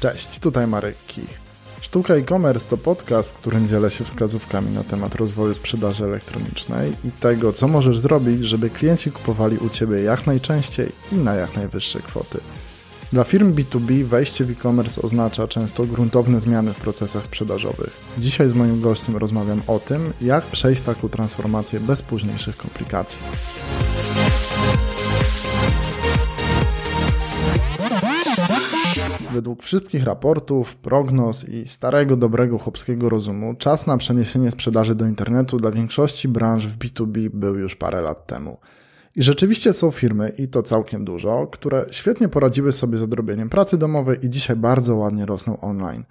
Cześć, tutaj Marek Kich. Sztuka e-commerce to podcast, w którym dzielę się wskazówkami na temat rozwoju sprzedaży elektronicznej i tego, co możesz zrobić, żeby klienci kupowali u Ciebie jak najczęściej i na jak najwyższe kwoty. Dla firm B2B wejście w e-commerce oznacza często gruntowne zmiany w procesach sprzedażowych. Dzisiaj z moim gościem rozmawiam o tym, jak przejść taką transformację bez późniejszych komplikacji. według wszystkich raportów, prognoz i starego, dobrego chłopskiego rozumu, czas na przeniesienie sprzedaży do internetu dla większości branż w B2B był już parę lat temu. I rzeczywiście są firmy, i to całkiem dużo, które świetnie poradziły sobie z odrobieniem pracy domowej i dzisiaj bardzo ładnie rosną online.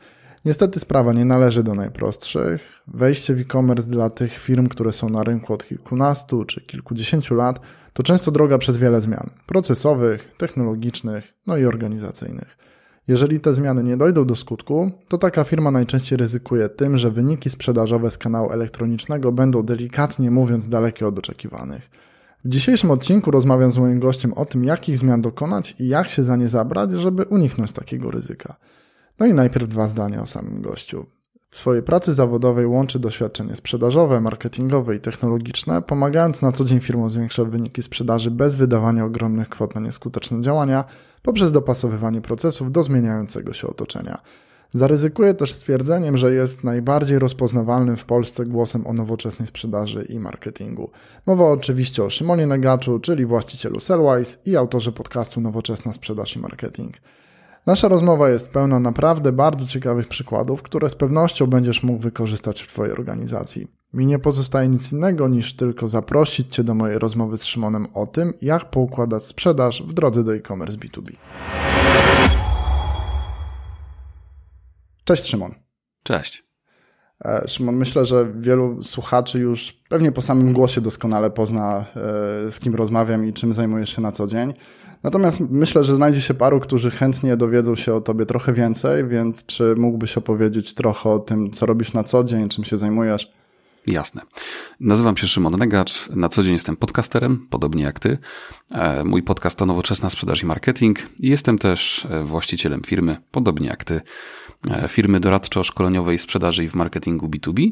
Niestety sprawa nie należy do najprostszych. Wejście w e-commerce dla tych firm, które są na rynku od kilkunastu czy kilkudziesięciu lat, to często droga przez wiele zmian procesowych, technologicznych, no i organizacyjnych. Jeżeli te zmiany nie dojdą do skutku, to taka firma najczęściej ryzykuje tym, że wyniki sprzedażowe z kanału elektronicznego będą delikatnie mówiąc dalekie od oczekiwanych. W dzisiejszym odcinku rozmawiam z moim gościem o tym, jakich zmian dokonać i jak się za nie zabrać, żeby uniknąć takiego ryzyka. No i najpierw dwa zdania o samym gościu. W swojej pracy zawodowej łączy doświadczenie sprzedażowe, marketingowe i technologiczne, pomagając na co dzień firmom zwiększać wyniki sprzedaży bez wydawania ogromnych kwot na nieskuteczne działania – poprzez dopasowywanie procesów do zmieniającego się otoczenia. Zaryzykuję też stwierdzeniem, że jest najbardziej rozpoznawalnym w Polsce głosem o nowoczesnej sprzedaży i marketingu. Mowa oczywiście o Szymonie Negaczu, czyli właścicielu Sellwise i autorze podcastu Nowoczesna Sprzedaż i Marketing. Nasza rozmowa jest pełna naprawdę bardzo ciekawych przykładów, które z pewnością będziesz mógł wykorzystać w Twojej organizacji. Mi nie pozostaje nic innego niż tylko zaprosić Cię do mojej rozmowy z Szymonem o tym, jak poukładać sprzedaż w drodze do e-commerce B2B. Cześć Szymon. Cześć. E, Szymon, myślę, że wielu słuchaczy już pewnie po samym głosie doskonale pozna, e, z kim rozmawiam i czym zajmujesz się na co dzień. Natomiast myślę, że znajdzie się paru, którzy chętnie dowiedzą się o tobie trochę więcej, więc czy mógłbyś opowiedzieć trochę o tym, co robisz na co dzień, czym się zajmujesz, Jasne. Nazywam się Szymon Negacz. Na co dzień jestem podcasterem, podobnie jak ty. E, mój podcast to Nowoczesna Sprzedaż i Marketing. Jestem też e, właścicielem firmy, podobnie jak ty, e, firmy doradczo-szkoleniowej sprzedaży i w marketingu B2B,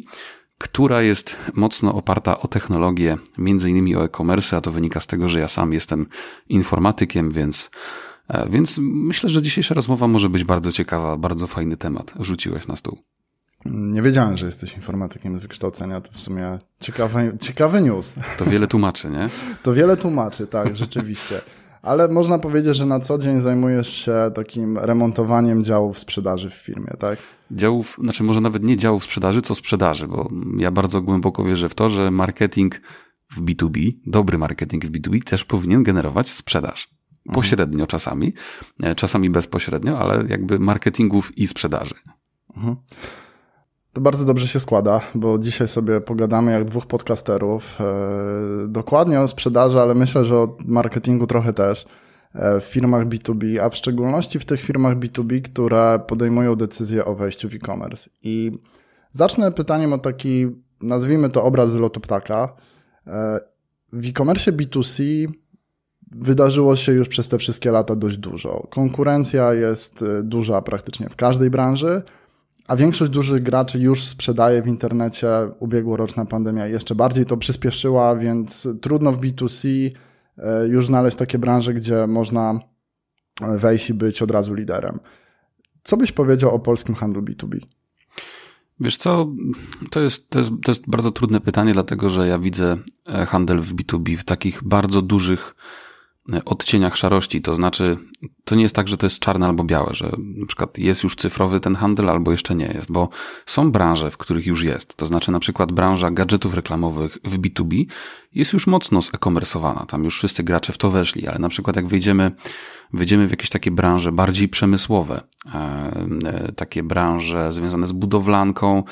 która jest mocno oparta o technologię, między innymi o e-commerce, a to wynika z tego, że ja sam jestem informatykiem, więc więc myślę, że dzisiejsza rozmowa może być bardzo ciekawa, bardzo fajny temat rzuciłeś na stół. Nie wiedziałem, że jesteś informatykiem z wykształcenia. To w sumie ciekawy, ciekawy news. To wiele tłumaczy, nie? To wiele tłumaczy, tak, rzeczywiście. Ale można powiedzieć, że na co dzień zajmujesz się takim remontowaniem działów sprzedaży w firmie, tak? Działów, znaczy może nawet nie działów sprzedaży, co sprzedaży, bo ja bardzo głęboko wierzę w to, że marketing w B2B, dobry marketing w B2B też powinien generować sprzedaż. Mhm. Pośrednio czasami, e, czasami bezpośrednio, ale jakby marketingów i sprzedaży. Mhm. To bardzo dobrze się składa, bo dzisiaj sobie pogadamy jak dwóch podcasterów. E, dokładnie o sprzedaży, ale myślę, że o marketingu trochę też e, w firmach B2B, a w szczególności w tych firmach B2B, które podejmują decyzję o wejściu w e-commerce. I zacznę pytaniem o taki, nazwijmy to obraz z lotu ptaka. E, w e-commerce B2C wydarzyło się już przez te wszystkie lata dość dużo. Konkurencja jest duża praktycznie w każdej branży a większość dużych graczy już sprzedaje w internecie. Ubiegłoroczna pandemia jeszcze bardziej to przyspieszyła, więc trudno w B2C e, już znaleźć takie branże, gdzie można e, wejść i być od razu liderem. Co byś powiedział o polskim handlu B2B? Wiesz co, to jest, to, jest, to jest bardzo trudne pytanie, dlatego że ja widzę e, handel w B2B w takich bardzo dużych odcieniach szarości, to znaczy to nie jest tak, że to jest czarne albo białe, że na przykład jest już cyfrowy ten handel albo jeszcze nie jest, bo są branże, w których już jest, to znaczy na przykład branża gadżetów reklamowych w B2B jest już mocno zekomersowana, tam już wszyscy gracze w to weszli, ale na przykład jak wyjdziemy, wyjdziemy w jakieś takie branże bardziej przemysłowe, e, e, takie branże związane z budowlanką,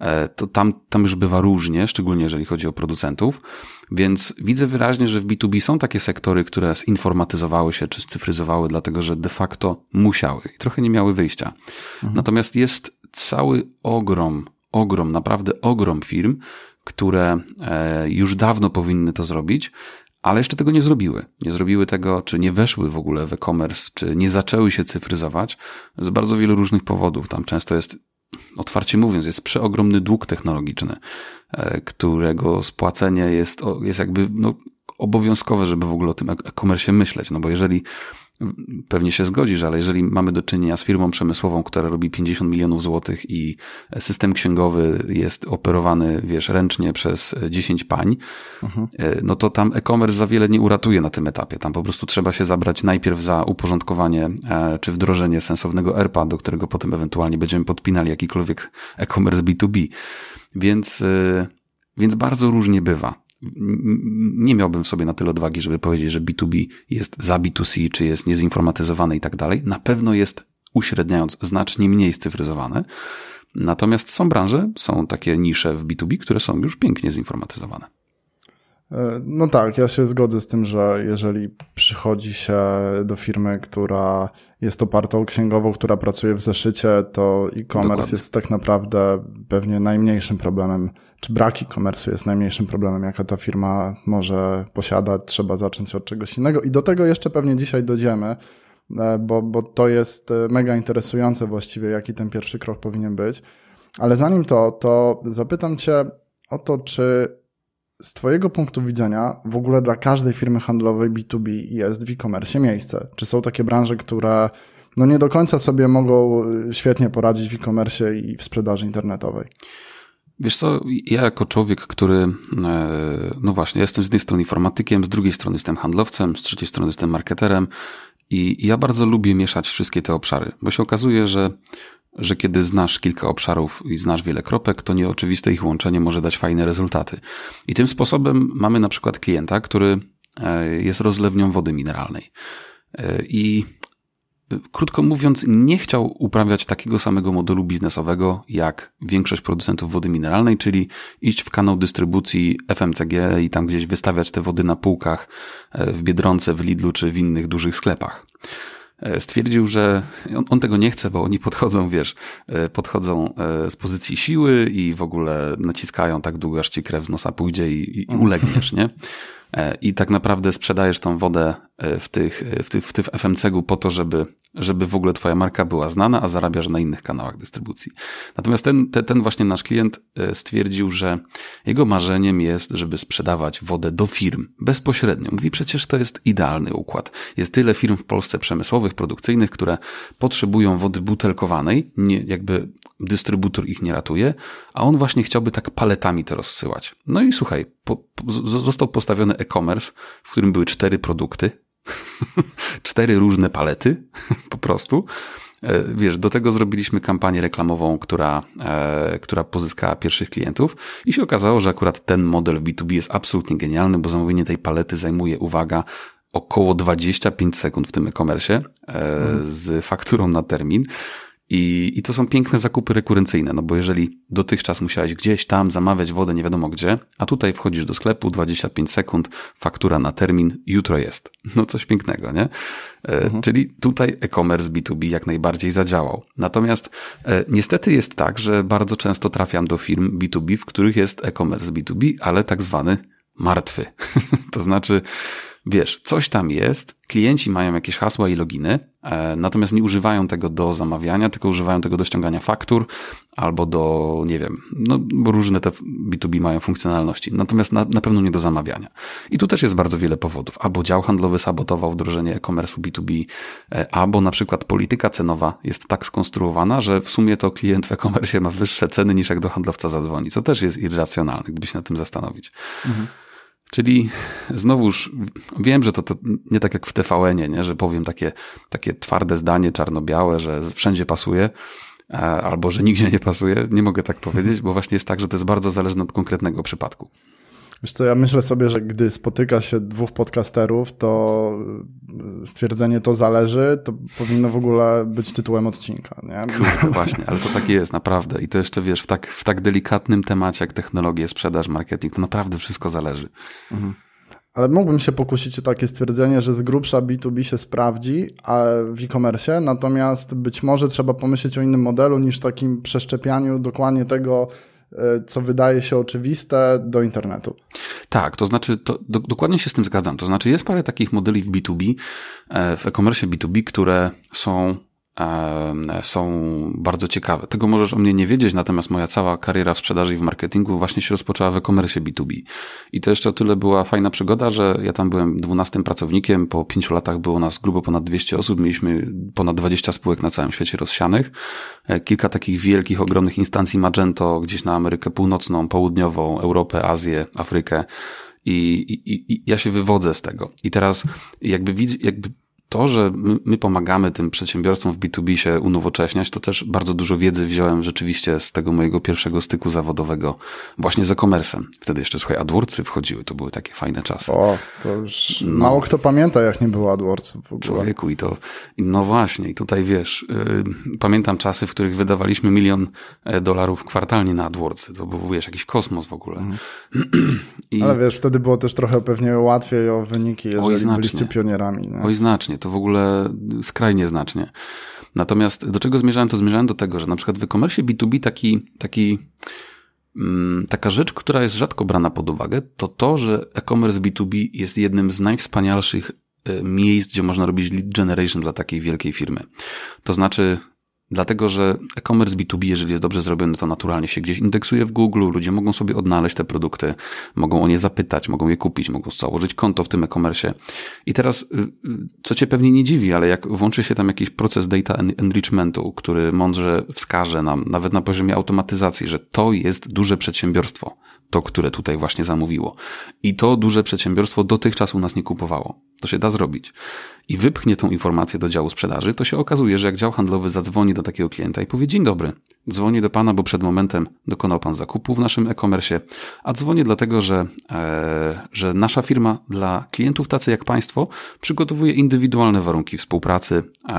e, to tam, tam już bywa różnie, szczególnie jeżeli chodzi o producentów, więc widzę wyraźnie, że w B2B są takie sektory, które zinformatyzowały się czy scyfryzowały, dlatego że de facto musiały i trochę nie miały wyjścia. Mhm. Natomiast jest cały ogrom, ogrom, naprawdę ogrom firm, które e, już dawno powinny to zrobić, ale jeszcze tego nie zrobiły. Nie zrobiły tego, czy nie weszły w ogóle w e-commerce, czy nie zaczęły się cyfryzować z bardzo wielu różnych powodów. Tam często jest otwarcie mówiąc, jest przeogromny dług technologiczny, e, którego spłacenie jest, jest jakby no, obowiązkowe, żeby w ogóle o tym e-commerce e-, myśleć. No bo jeżeli pewnie się zgodzisz, ale jeżeli mamy do czynienia z firmą przemysłową, która robi 50 milionów złotych i system księgowy jest operowany, wiesz, ręcznie przez 10 pań, mhm. E, no to tam e-commerce za wiele nie uratuje na tym etapie. Tam po prostu trzeba się zabrać najpierw za uporządkowanie e, czy wdrożenie sensownego ERPA, do którego potem ewentualnie będziemy podpinali jakikolwiek e-commerce B2B. Więc, e, więc bardzo różnie bywa nie miałbym w sobie na tyle odwagi, żeby powiedzieć, że B2B jest za B2C, czy jest niezinformatyzowane i tak dalej. Na pewno jest, uśredniając, znacznie mniej scyfryzowane. Natomiast są branże, są takie nisze w B2B, które są już pięknie zinformatyzowane. E, no tak, ja się zgodzę z tym, że jeżeli przychodzi się do firmy, która jest opartą księgową, która pracuje w zeszycie, to e-commerce jest tak naprawdę pewnie najmniejszym problemem czy brak e-commerce jest najmniejszym problemem, jaka ta firma może posiadać, trzeba zacząć od czegoś innego. I do tego jeszcze pewnie dzisiaj dojdziemy, e, bo, bo to jest e, mega interesujące właściwie, jaki ten pierwszy krok powinien być. Ale zanim to, to zapytam Cię o to, czy z Twojego punktu widzenia w ogóle dla każdej firmy handlowej B2B jest w e-commerce miejsce? Czy są takie branże, które no nie do końca sobie mogą e, świetnie poradzić w e-commerce i w sprzedaży internetowej? Wiesz co, ja jako człowiek, który, e, no właśnie, jestem z jednej strony informatykiem, z drugiej strony jestem handlowcem, z trzeciej strony jestem marketerem i ja bardzo lubię mieszać wszystkie te obszary, bo się okazuje, że, że kiedy znasz kilka obszarów i znasz wiele kropek, to nieoczywiste ich łączenie może dać fajne rezultaty. I tym sposobem mamy na przykład klienta, który e, jest rozlewnią wody mineralnej. E, I krótko mówiąc, nie chciał uprawiać takiego samego modelu biznesowego jak większość producentów wody mineralnej, czyli iść w kanał dystrybucji FMCG i tam gdzieś wystawiać te wody na półkach e, w Biedronce, w Lidlu czy w innych dużych sklepach. E, stwierdził, że on, on tego nie chce, bo oni podchodzą, wiesz, e, podchodzą z pozycji siły i w ogóle naciskają tak długo, aż ci krew z nosa pójdzie i, i ulegniesz, nie? I tak naprawdę sprzedajesz tą wodę E, e, w, tych, w, tych, w tych FMCG-u po to, żeby, żeby w ogóle twoja marka była znana, a zarabiasz na innych kanałach dystrybucji. Natomiast ten, ten, ten właśnie nasz klient e, stwierdził, że jego marzeniem jest, żeby sprzedawać wodę do firm bezpośrednio. Mówi, przecież to jest idealny układ. Jest tyle firm w Polsce przemysłowych, produkcyjnych, które potrzebują wody butelkowanej, nie, jakby dystrybutor ich nie ratuje, a on właśnie chciałby tak paletami to rozsyłać. No i słuchaj, po, po, został postawiony e-commerce, w którym były cztery produkty, Cztery różne palety po prostu. E, wiesz, do tego zrobiliśmy kampanię reklamową, która, e, która pozyskała pierwszych klientów i się okazało, że akurat ten model w B2B jest absolutnie genialny, bo zamówienie tej palety zajmuje, uwaga, około 25 sekund w tym e-commerce e, mhm. z fakturą na termin. I, I to są piękne zakupy rekurencyjne, no bo jeżeli dotychczas musiałeś gdzieś tam zamawiać wodę nie wiadomo gdzie, a tutaj wchodzisz do sklepu, 25 sekund, faktura na termin, jutro jest. No coś pięknego, nie? E, mhm. Czyli tutaj e-commerce B2B jak najbardziej zadziałał. Natomiast e, niestety jest tak, że bardzo często trafiam do firm B2B, w których jest e-commerce B2B, ale tak zwany martwy. to znaczy, wiesz, coś tam jest, klienci mają jakieś hasła i loginy, E, natomiast nie używają tego do zamawiania, tylko używają tego do ściągania faktur albo do, nie wiem, no różne te B2B mają funkcjonalności. Natomiast na, na pewno nie do zamawiania. I tu też jest bardzo wiele powodów. Albo dział handlowy sabotował wdrożenie e-commerce B2B, e, albo na przykład polityka cenowa jest tak skonstruowana, że w sumie to klient w e-commerce ma wyższe ceny niż jak do handlowca zadzwoni, co też jest irracjonalne, gdyby się na tym zastanowić. Mhm. Czyli znowuż wiem, że to, to nie tak jak w tvn nie? że powiem takie, takie twarde zdanie czarno-białe, że wszędzie pasuje, e, albo że nigdzie nie pasuje. Nie mogę tak powiedzieć, bo właśnie jest tak, że to jest bardzo zależne od konkretnego przypadku. Wiesz co, ja myślę sobie, że gdy spotyka się dwóch podcasterów, to y, stwierdzenie to zależy, to powinno w ogóle być tytułem odcinka. Nie? No właśnie, ale to tak jest, naprawdę. I to jeszcze wiesz, w tak, w tak delikatnym temacie jak technologie, sprzedaż, marketing, to naprawdę wszystko zależy. Mhm. Ale mógłbym się pokusić o takie stwierdzenie, że z grubsza B2B się sprawdzi a w e-commerce, natomiast być może trzeba pomyśleć o innym modelu niż takim przeszczepianiu dokładnie tego, E, co wydaje się oczywiste, do internetu. Tak, to znaczy, to, do, dokładnie się z tym zgadzam. To znaczy, jest parę takich modeli w B2B, e, w e-commerce B2B, które są są bardzo ciekawe. Tego możesz o mnie nie wiedzieć, natomiast moja cała kariera w sprzedaży i w marketingu właśnie się rozpoczęła w e-commerce B2B. I to jeszcze o tyle była fajna przygoda, że ja tam byłem dwunastym pracownikiem, po pięciu latach było nas grubo ponad 200 osób, mieliśmy ponad 20 spółek na całym świecie rozsianych, e, kilka takich wielkich, ogromnych instancji Magento gdzieś na Amerykę Północną, Południową, Europę, Azję, Afrykę. I, i, i ja się wywodzę z tego. I teraz jakby, jakby to, że my, my, pomagamy tym przedsiębiorcom w B2B się unowocześniać, to też bardzo dużo wiedzy wziąłem rzeczywiście z tego mojego pierwszego styku zawodowego właśnie za komersem. Wtedy jeszcze, słuchaj, AdWordsy wchodziły, to były takie fajne czasy. O, to już no. mało kto pamięta, jak nie było AdWordsów w ogóle. Człowieku i to, no właśnie, i tutaj wiesz, yy, pamiętam czasy, w których wydawaliśmy milion e, dolarów kwartalnie na AdWordsy. To był, wiesz, jakiś kosmos w ogóle. Mm. I... Ale wiesz, wtedy było też trochę pewnie łatwiej o wyniki, jeżeli Oj, byliście pionierami. Nie? Oj, znacznie znacznie, to w ogóle skrajnie znacznie. Natomiast do czego zmierzałem, to zmierzałem do tego, że na przykład w e-commerce B2B taki, taki, mm, taka rzecz, która jest rzadko brana pod uwagę, to to, że e-commerce B2B jest jednym z najwspanialszych e, miejsc, gdzie można robić lead generation dla takiej wielkiej firmy. To znaczy, Dlatego, że e-commerce B2B, jeżeli jest dobrze zrobiony, to naturalnie się gdzieś indeksuje w Google, ludzie mogą sobie odnaleźć te produkty, mogą o nie zapytać, mogą je kupić, mogą założyć konto w tym e-commerce. I teraz, y, y, co cię pewnie nie dziwi, ale jak włączy się tam jakiś proces data enrichmentu, który mądrze wskaże nam, nawet na poziomie automatyzacji, że to jest duże przedsiębiorstwo, to, które tutaj właśnie zamówiło. I to duże przedsiębiorstwo dotychczas u nas nie kupowało. To się da zrobić i wypchnie tą informację do działu sprzedaży, to się okazuje, że jak dział handlowy zadzwoni do takiego klienta i powie: Dzień dobry, dzwonię do pana, bo przed momentem dokonał pan zakupu w naszym e-commerce, a dzwonię dlatego, że, e, że nasza firma dla klientów tacy jak państwo przygotowuje indywidualne warunki współpracy e,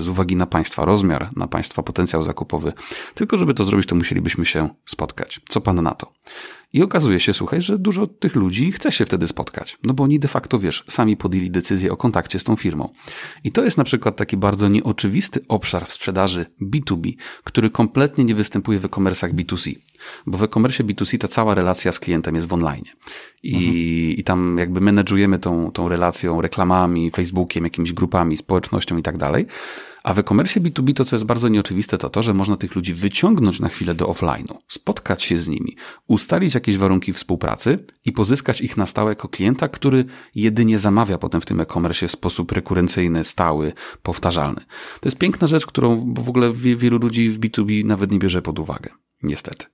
z uwagi na państwa rozmiar, na państwa potencjał zakupowy. Tylko, żeby to zrobić, to musielibyśmy się spotkać. Co pan na to? I okazuje się, słuchaj, że dużo tych ludzi chce się wtedy spotkać, no bo oni de facto, wiesz, sami podjęli decyzję o kontakcie z tą firmą. I to jest na przykład taki bardzo nieoczywisty obszar w sprzedaży B2B, który kompletnie nie występuje w e-commerce'ach B2C. Bo w e-commerce B2C ta cała relacja z klientem jest w online. I, mhm. i tam jakby menedżujemy tą, tą relacją reklamami, Facebookiem, jakimiś grupami, społecznością i tak dalej. A w e-commerce B2B to, co jest bardzo nieoczywiste, to to, że można tych ludzi wyciągnąć na chwilę do offline'u, spotkać się z nimi, ustalić jakieś warunki współpracy i pozyskać ich na stałe jako klienta, który jedynie zamawia potem w tym e-commerce w sposób rekurencyjny, stały, powtarzalny. To jest piękna rzecz, którą w ogóle wielu ludzi w B2B nawet nie bierze pod uwagę. Niestety.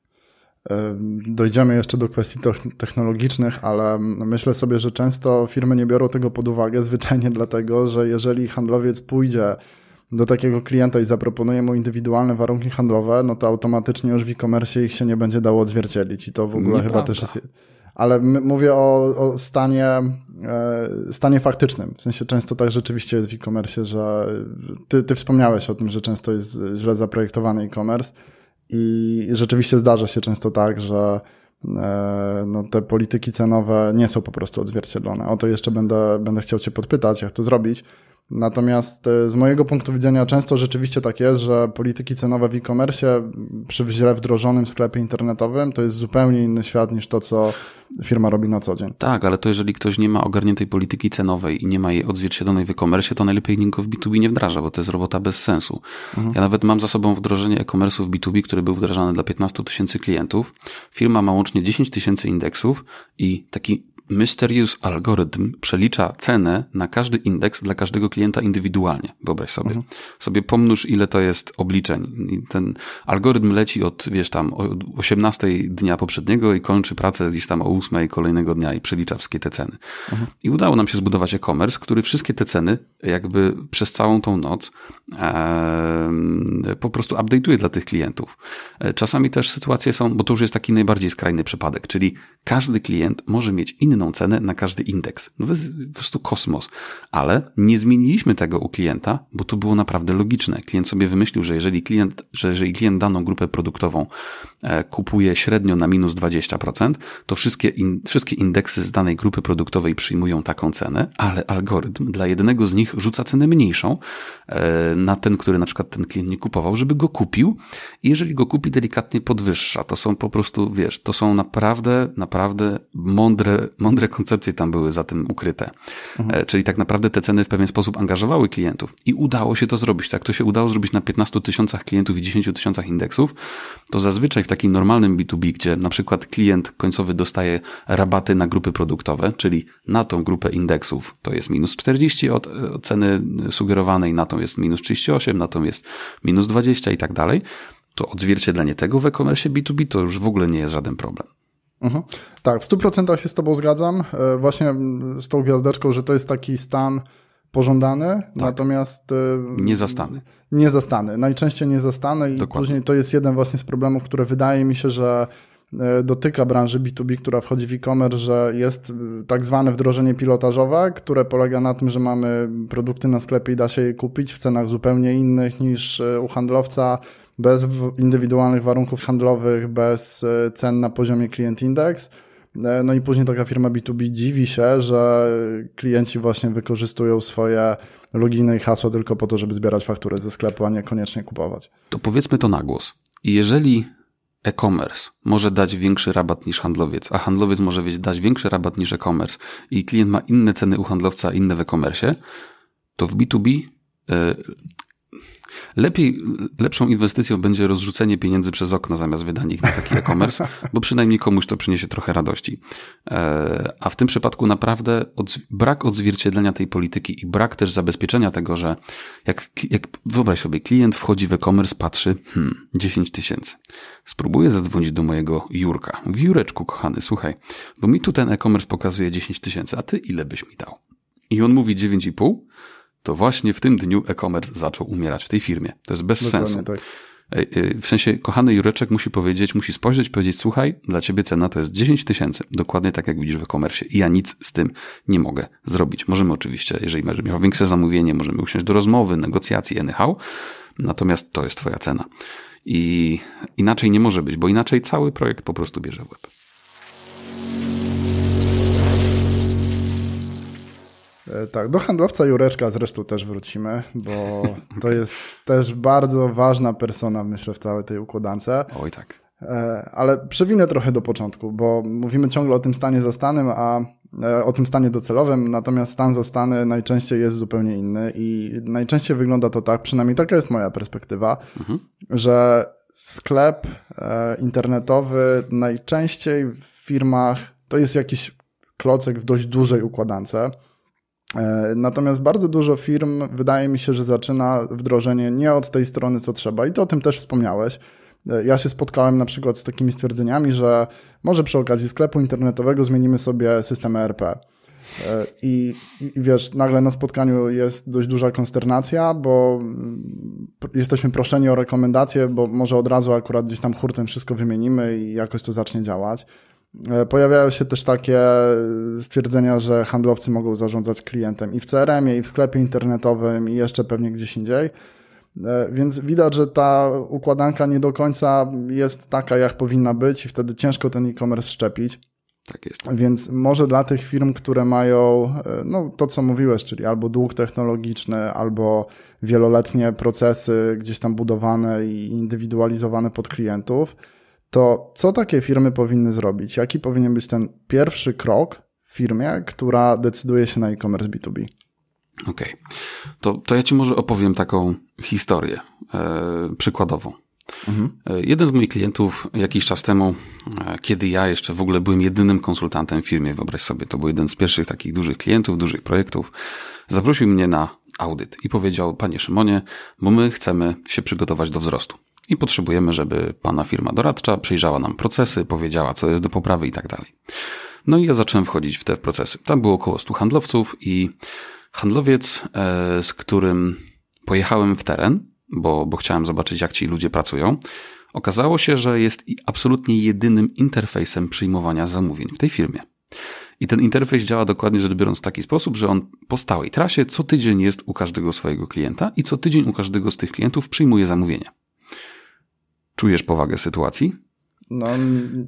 Dojdziemy jeszcze do kwestii technologicznych, ale mm, myślę sobie, że często firmy nie biorą tego pod uwagę zwyczajnie dlatego, że jeżeli handlowiec pójdzie do takiego klienta i zaproponuję mu indywidualne warunki handlowe, no to automatycznie już w e-commerce ich się nie będzie dało odzwierciedlić i to w ogóle Nieprawda. chyba też jest... Ale mówię o, o stanie, e, stanie faktycznym. W sensie często tak rzeczywiście jest w e-commerce, że ty, ty wspomniałeś o tym, że często jest źle zaprojektowany e-commerce i rzeczywiście zdarza się często tak, że e, no, te polityki cenowe nie są po prostu odzwierciedlone. O to jeszcze będę, będę chciał Cię podpytać, jak to zrobić, Natomiast e, z mojego punktu widzenia często rzeczywiście tak jest, że polityki cenowe w e-commerce przy źle wdrożonym sklepie internetowym to jest zupełnie inny świat niż to, co firma robi na co dzień. Tak, ale to jeżeli ktoś nie ma ogarniętej polityki cenowej i nie ma jej odzwierciedlonej w e-commerce, to najlepiej nikogo w B2B nie wdraża, bo to jest robota bez sensu. Mhm. Ja nawet mam za sobą wdrożenie e-commerce w B2B, który był wdrażany dla 15 tysięcy klientów. Firma ma łącznie 10 tysięcy indeksów i taki Mysterious algorytm przelicza cenę na każdy indeks dla każdego klienta indywidualnie. Wyobraź sobie. Mhm. Sobie pomnóż, ile to jest obliczeń. I ten algorytm leci od, wiesz tam, od 18 dnia poprzedniego i kończy pracę gdzieś tam o 8 kolejnego dnia i przelicza wszystkie te ceny. Mhm. I udało nam się zbudować e-commerce, który wszystkie te ceny jakby przez całą tą noc e, po prostu update'uje dla tych klientów. E, czasami też sytuacje są, bo to już jest taki najbardziej skrajny przypadek, czyli każdy klient może mieć inny inną cenę na każdy indeks. No to jest po prostu kosmos. Ale nie zmieniliśmy tego u klienta, bo to było naprawdę logiczne. Klient sobie wymyślił, że jeżeli klient, że jeżeli klient daną grupę produktową e, kupuje średnio na minus 20%, to wszystkie, in, wszystkie indeksy z danej grupy produktowej przyjmują taką cenę, ale algorytm dla jednego z nich rzuca cenę mniejszą e, na ten, który na przykład ten klient nie kupował, żeby go kupił i jeżeli go kupi, delikatnie podwyższa. To są po prostu, wiesz, to są naprawdę, naprawdę mądre, mądre mądre koncepcje tam były za tym ukryte. Mhm. E, czyli tak naprawdę te ceny w pewien sposób angażowały klientów i udało się to zrobić. Tak, to się udało zrobić na 15 tysiącach klientów i 10 tysiącach indeksów. To zazwyczaj w takim normalnym B2B, gdzie na przykład klient końcowy dostaje rabaty na grupy produktowe, czyli na tą grupę indeksów to jest minus 40 od, e, od ceny sugerowanej, na tą jest minus 38, na tą jest minus 20 i tak dalej to odzwierciedlenie tego w e-commerce B2B to już w ogóle nie jest żaden problem. Mhm. Tak, w 100% się z Tobą zgadzam. E, właśnie z tą gwiazdeczką, że to jest taki stan pożądany, tak. natomiast. E, nie zastany. Najczęściej nie zastany i Dokładnie. później to jest jeden właśnie z problemów, które wydaje mi się, że e, dotyka branży B2B, która wchodzi w e-commerce, że jest tak zwane wdrożenie pilotażowe, które polega na tym, że mamy produkty na sklepie i da się je kupić w cenach zupełnie innych niż u handlowca bez indywidualnych warunków handlowych, bez e, cen na poziomie klient index. E, no i później taka firma B2B dziwi się, że klienci właśnie wykorzystują swoje loginy i hasła tylko po to, żeby zbierać faktury ze sklepu, a nie koniecznie kupować. To powiedzmy to na głos. Jeżeli e-commerce może dać większy rabat niż handlowiec, a handlowiec może dać większy rabat niż e-commerce i klient ma inne ceny u handlowca, inne w e-commerce, to w B2B Lepiej, lepszą inwestycją będzie rozrzucenie pieniędzy przez okno zamiast wydanie ich na taki e-commerce, bo przynajmniej komuś to przyniesie trochę radości. E, a w tym przypadku naprawdę brak odzwierciedlenia tej polityki i brak też zabezpieczenia tego, że jak, jak wyobraź sobie, klient wchodzi w e-commerce, patrzy, hmm, 10 tysięcy. Spróbuję zadzwonić do mojego Jurka. w Jureczku, kochany, słuchaj, bo mi tu ten e-commerce pokazuje 10 tysięcy, a ty ile byś mi dał? I on mówi 9,5 to właśnie w tym dniu e-commerce zaczął umierać w tej firmie. To jest bez Dokładnie sensu. Tak. E, e, w sensie, kochany Jureczek musi powiedzieć, musi spojrzeć, powiedzieć, słuchaj, dla ciebie cena to jest 10 tysięcy, dokładnie tak jak widzisz w e-commerce i ja nic z tym nie mogę zrobić. Możemy oczywiście, jeżeli będziesz miał większe zamówienie, możemy usiąść do rozmowy, negocjacji, anyhow, natomiast to jest twoja cena. I inaczej nie może być, bo inaczej cały projekt po prostu bierze w łeb. E, tak, do handlowca Jureczka zresztą też wrócimy, bo to jest też bardzo ważna persona, myślę, w całej tej układance. Oj tak. E, ale przewinę trochę do początku, bo mówimy ciągle o tym stanie za stanem, a e, o tym stanie docelowym, natomiast stan za stany najczęściej jest zupełnie inny i najczęściej wygląda to tak, przynajmniej taka jest moja perspektywa, mhm. że sklep internetowy najczęściej w firmach to jest jakiś klocek w dość dużej układance E, natomiast bardzo dużo firm wydaje mi się, że zaczyna wdrożenie nie od tej strony, co trzeba, i to o tym też wspomniałeś. E, ja się spotkałem na przykład z takimi stwierdzeniami, że może przy okazji sklepu internetowego zmienimy sobie system ERP. E, I, I, wiesz, nagle na spotkaniu jest dość duża konsternacja, bo mm, jesteśmy proszeni o rekomendacje, bo może od razu akurat gdzieś tam hurtem wszystko wymienimy i jakoś to zacznie działać. E, pojawiają się też takie stwierdzenia, że handlowcy mogą zarządzać klientem i w CRM-ie, i w sklepie internetowym, i jeszcze pewnie gdzieś indziej. E, więc widać, że ta układanka nie do końca jest taka, jak powinna być, i wtedy ciężko ten e-commerce szczepić. Tak jest. Więc może dla tych firm, które mają e, no, to, co mówiłeś, czyli albo dług technologiczny, albo wieloletnie procesy gdzieś tam budowane i indywidualizowane pod klientów, to co takie firmy powinny zrobić? Jaki powinien być ten pierwszy krok w firmie, która decyduje się na e-commerce B2B? Okej, okay. to, to ja Ci może opowiem taką historię e, przykładową. Mhm. E, jeden z moich klientów jakiś czas temu, e, kiedy ja jeszcze w ogóle byłem jedynym konsultantem w firmie, wyobraź sobie, to był jeden z pierwszych takich dużych klientów, dużych projektów, zaprosił mnie na audyt i powiedział, panie Szymonie, bo my chcemy się przygotować do wzrostu i potrzebujemy, żeby pana firma doradcza przyjrzała nam procesy, powiedziała, co jest do poprawy i tak dalej. No i ja zacząłem wchodzić w te procesy. Tam było około 100 handlowców i handlowiec, e, z którym pojechałem w teren, bo, bo chciałem zobaczyć, jak ci ludzie pracują, okazało się, że jest absolutnie jedynym interfejsem przyjmowania zamówień w tej firmie. I ten interfejs działa dokładnie rzecz biorąc w taki sposób, że on po stałej trasie co tydzień jest u każdego swojego klienta i co tydzień u każdego z tych klientów przyjmuje zamówienie. Czujesz powagę sytuacji? No,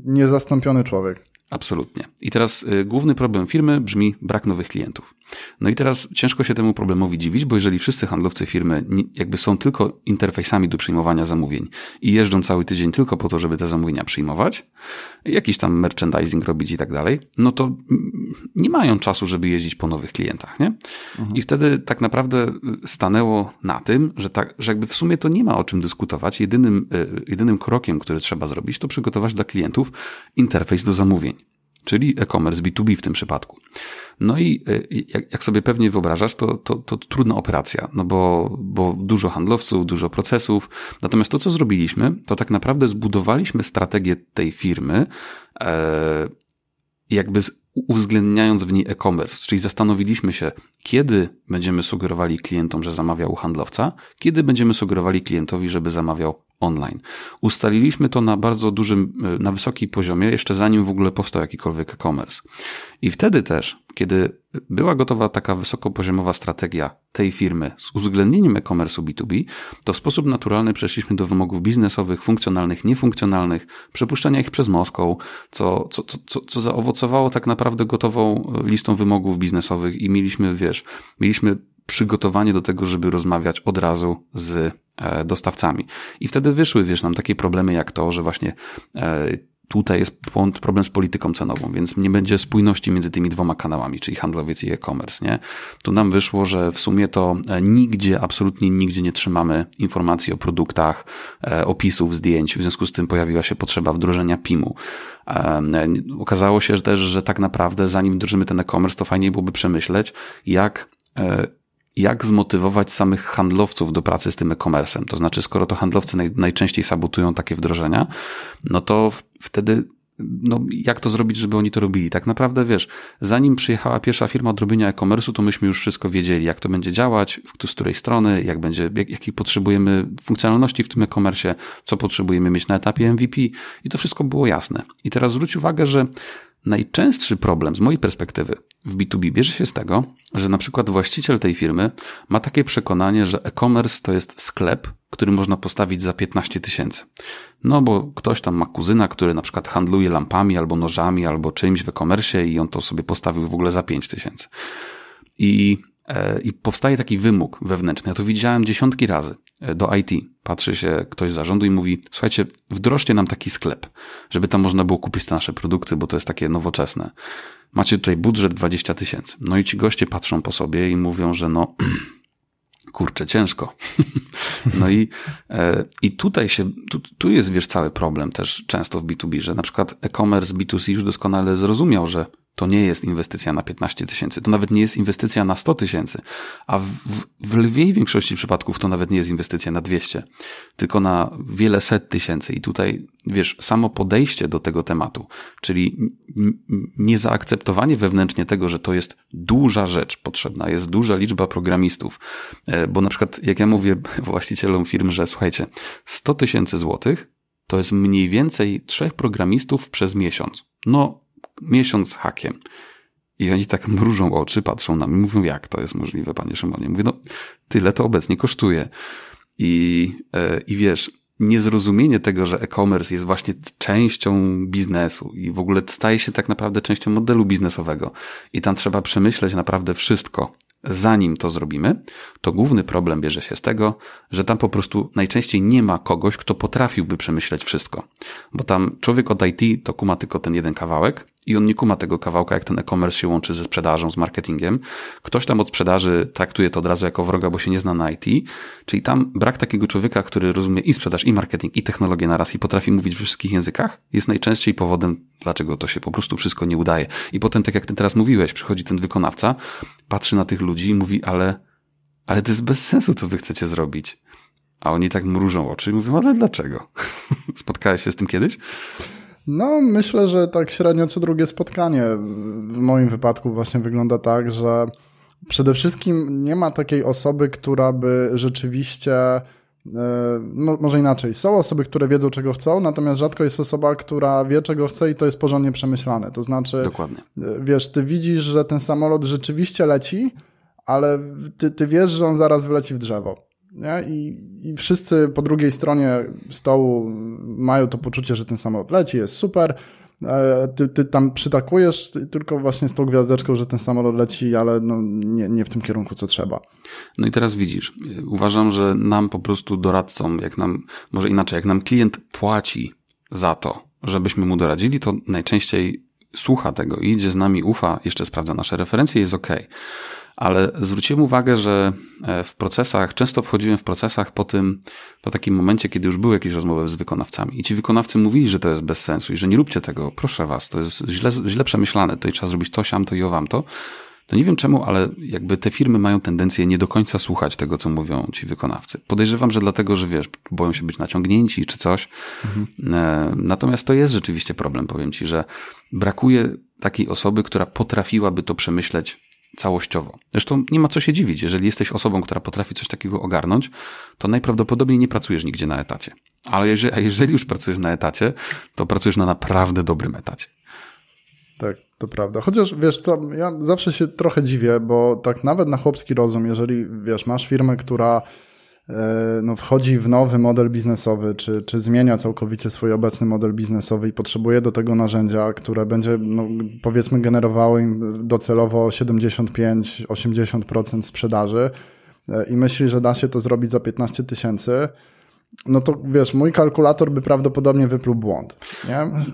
niezastąpiony człowiek. Absolutnie. I teraz y, główny problem firmy brzmi brak nowych klientów. No i teraz ciężko się temu problemowi dziwić, bo jeżeli wszyscy handlowcy firmy jakby są tylko interfejsami do przyjmowania zamówień i jeżdżą cały tydzień tylko po to, żeby te zamówienia przyjmować, jakiś tam merchandising robić i tak dalej, no to nie mają czasu, żeby jeździć po nowych klientach, nie? Mhm. I wtedy tak naprawdę y, stanęło na tym, że, tak, że jakby w sumie to nie ma o czym dyskutować. Jedynym, y, jedynym krokiem, który trzeba zrobić, to przygotować dla klientów interfejs do zamówień czyli e-commerce B2B w tym przypadku. No i e, jak, sobie pewnie wyobrażasz, to, to, to trudna operacja, no bo, bo dużo handlowców, dużo procesów. Natomiast to, co zrobiliśmy, to tak naprawdę zbudowaliśmy strategię tej firmy, e, jakby uwzględniając w niej e-commerce, czyli zastanowiliśmy się, kiedy będziemy sugerowali klientom, że zamawiał u handlowca, kiedy będziemy sugerowali klientowi, żeby zamawiał online. Ustaliliśmy to na bardzo dużym, e, na wysokim poziomie, jeszcze zanim w ogóle powstał jakikolwiek e-commerce. I wtedy też, kiedy była gotowa taka wysokopoziomowa strategia tej firmy z uwzględnieniem e-commerce'u B2B, to w sposób naturalny przeszliśmy do wymogów biznesowych, funkcjonalnych, niefunkcjonalnych, przepuszczenia ich przez Moską, co, co, co, co zaowocowało tak naprawdę gotową e, listą wymogów biznesowych i mieliśmy, wiesz, mieliśmy przygotowanie do tego, żeby rozmawiać od razu z E, dostawcami. I wtedy wyszły, wiesz, nam takie problemy jak to, że właśnie e, tutaj jest problem z polityką cenową, więc nie będzie spójności między tymi dwoma kanałami, czyli handlowiec i e-commerce, nie? Tu nam wyszło, że w sumie to e, nigdzie, absolutnie nigdzie nie trzymamy informacji o produktach, opisów, zdjęć, w związku z tym pojawiła się potrzeba wdrożenia PIM-u. Okazało się też, że tak naprawdę zanim wdrożymy ten e-commerce, to fajniej byłoby przemyśleć, jak jak zmotywować samych handlowców do pracy z tym e-commerce'em. To znaczy, skoro to handlowcy naj, najczęściej sabotują takie wdrożenia, no to w, wtedy no, jak to zrobić, żeby oni to robili? Tak naprawdę, wiesz, zanim przyjechała pierwsza firma odrobienia e-commerce'u, to myśmy już wszystko wiedzieli, jak to będzie działać, z której strony, jak będzie, jak, potrzebujemy funkcjonalności w tym e-commerce'ie, co potrzebujemy mieć na etapie MVP i to wszystko było jasne. I teraz zwróć uwagę, że Najczęstszy problem z mojej perspektywy w B2B bierze się z tego, że na przykład właściciel tej firmy ma takie przekonanie, że e-commerce to jest sklep, który można postawić za 15 tysięcy. No bo ktoś tam ma kuzyna, który na przykład handluje lampami albo nożami albo czymś w e-commerce i on to sobie postawił w ogóle za 5 tysięcy. I e, i powstaje taki wymóg wewnętrzny. Ja to widziałem dziesiątki razy, do IT. Patrzy się ktoś z zarządu i mówi: Słuchajcie, wdrożcie nam taki sklep, żeby tam można było kupić te nasze produkty, bo to jest takie nowoczesne. Macie tutaj budżet 20 tysięcy. No i ci goście patrzą po sobie i mówią, że no. kurczę, ciężko. No i, e, i tutaj się, tu, tu jest wiesz cały problem też często w B2B, że na przykład e-commerce B2C już doskonale zrozumiał, że to nie jest inwestycja na 15 tysięcy, to nawet nie jest inwestycja na 100 tysięcy, a w, w, lwiej większości przypadków to nawet nie jest inwestycja na 200, tylko na wiele set tysięcy. I tutaj, wiesz, samo podejście do tego tematu, czyli niezaakceptowanie wewnętrznie tego, że to jest duża rzecz potrzebna, jest duża liczba programistów, e, bo na przykład, jak ja mówię właścicielom firm, że słuchajcie, 100 tysięcy złotych to jest mniej więcej trzech programistów przez miesiąc. No, miesiąc hakiem. I oni tak mrużą oczy, patrzą na mnie, mówią, jak to jest możliwe, panie Szymonie. Mówię, no tyle to obecnie kosztuje. I, yy, i wiesz, niezrozumienie tego, że e-commerce jest właśnie częścią biznesu i w ogóle staje się tak naprawdę częścią modelu biznesowego i tam trzeba przemyśleć naprawdę wszystko. Zanim to zrobimy, to główny problem bierze się z tego, że tam po prostu najczęściej nie ma kogoś, kto potrafiłby przemyśleć wszystko. Bo tam człowiek od IT to kuma tylko ten jeden kawałek, i on nie kuma tego kawałka, jak ten e-commerce się łączy ze sprzedażą, z marketingiem. Ktoś tam od sprzedaży traktuje to od razu jako wroga, bo się nie zna na IT. Czyli tam brak takiego człowieka, który rozumie i sprzedaż, i marketing, i technologię naraz i potrafi mówić w wszystkich językach, jest najczęściej powodem, dlaczego to się po prostu wszystko nie udaje. I potem, tak jak ty teraz mówiłeś, przychodzi ten wykonawca, patrzy na tych ludzi i mówi, ale, ale to jest bez sensu, co wy chcecie zrobić. A oni tak mrużą oczy i mówią, ale dlaczego? Spotkałeś się z tym kiedyś? No, myślę, że tak średnio co drugie spotkanie w moim wypadku właśnie wygląda tak, że przede wszystkim nie ma takiej osoby, która by rzeczywiście. No, może inaczej, są osoby, które wiedzą, czego chcą, natomiast rzadko jest osoba, która wie, czego chce i to jest porządnie przemyślane. To znaczy, Dokładnie. E, wiesz, ty widzisz, że ten samolot rzeczywiście leci, ale ty, ty wiesz, że on zaraz wyleci w drzewo. Nie? I, I wszyscy po drugiej stronie stołu mają to poczucie, że ten samolot leci, jest super. E, ty, ty tam przytakujesz tylko właśnie z tą gwiazdeczką, że ten samolot leci, ale no nie, nie w tym kierunku, co trzeba. No i teraz widzisz, uważam, że nam po prostu doradcom, jak nam, może inaczej, jak nam klient płaci za to, żebyśmy mu doradzili, to najczęściej słucha tego, idzie z nami, ufa, jeszcze sprawdza nasze referencje, jest ok ale zwróciłem uwagę, że e, w procesach, często wchodziłem w procesach po tym, po takim momencie, kiedy już były jakieś rozmowy z wykonawcami i ci wykonawcy mówili, że to jest bez sensu i że nie róbcie tego, proszę was, to jest źle, źle przemyślane, tutaj trzeba zrobić to, siam to i owam to. To no nie wiem czemu, ale jakby te firmy mają tendencję nie do końca słuchać tego, co mówią ci wykonawcy. Podejrzewam, że dlatego, że wiesz, boją się być naciągnięci czy coś. Mhm. E, natomiast to jest rzeczywiście problem, powiem ci, że brakuje takiej osoby, która potrafiłaby to przemyśleć całościowo. Zresztą nie ma co się dziwić, jeżeli jesteś osobą, która potrafi coś takiego ogarnąć, to najprawdopodobniej nie pracujesz nigdzie na etacie. Ale jeżeli, a jeżeli już pracujesz na etacie, to pracujesz na naprawdę dobrym etacie. Tak, to prawda. Chociaż wiesz co, ja zawsze się trochę dziwię, bo tak nawet na chłopski rozum, jeżeli wiesz, masz firmę, która E, no, wchodzi w nowy model biznesowy, czy, czy zmienia całkowicie swój obecny model biznesowy i potrzebuje do tego narzędzia, które będzie, no, powiedzmy, generowało im docelowo 75-80% sprzedaży e, i myśli, że da się to zrobić za 15 tysięcy, no to wiesz, mój kalkulator by prawdopodobnie wypluł błąd. Nie?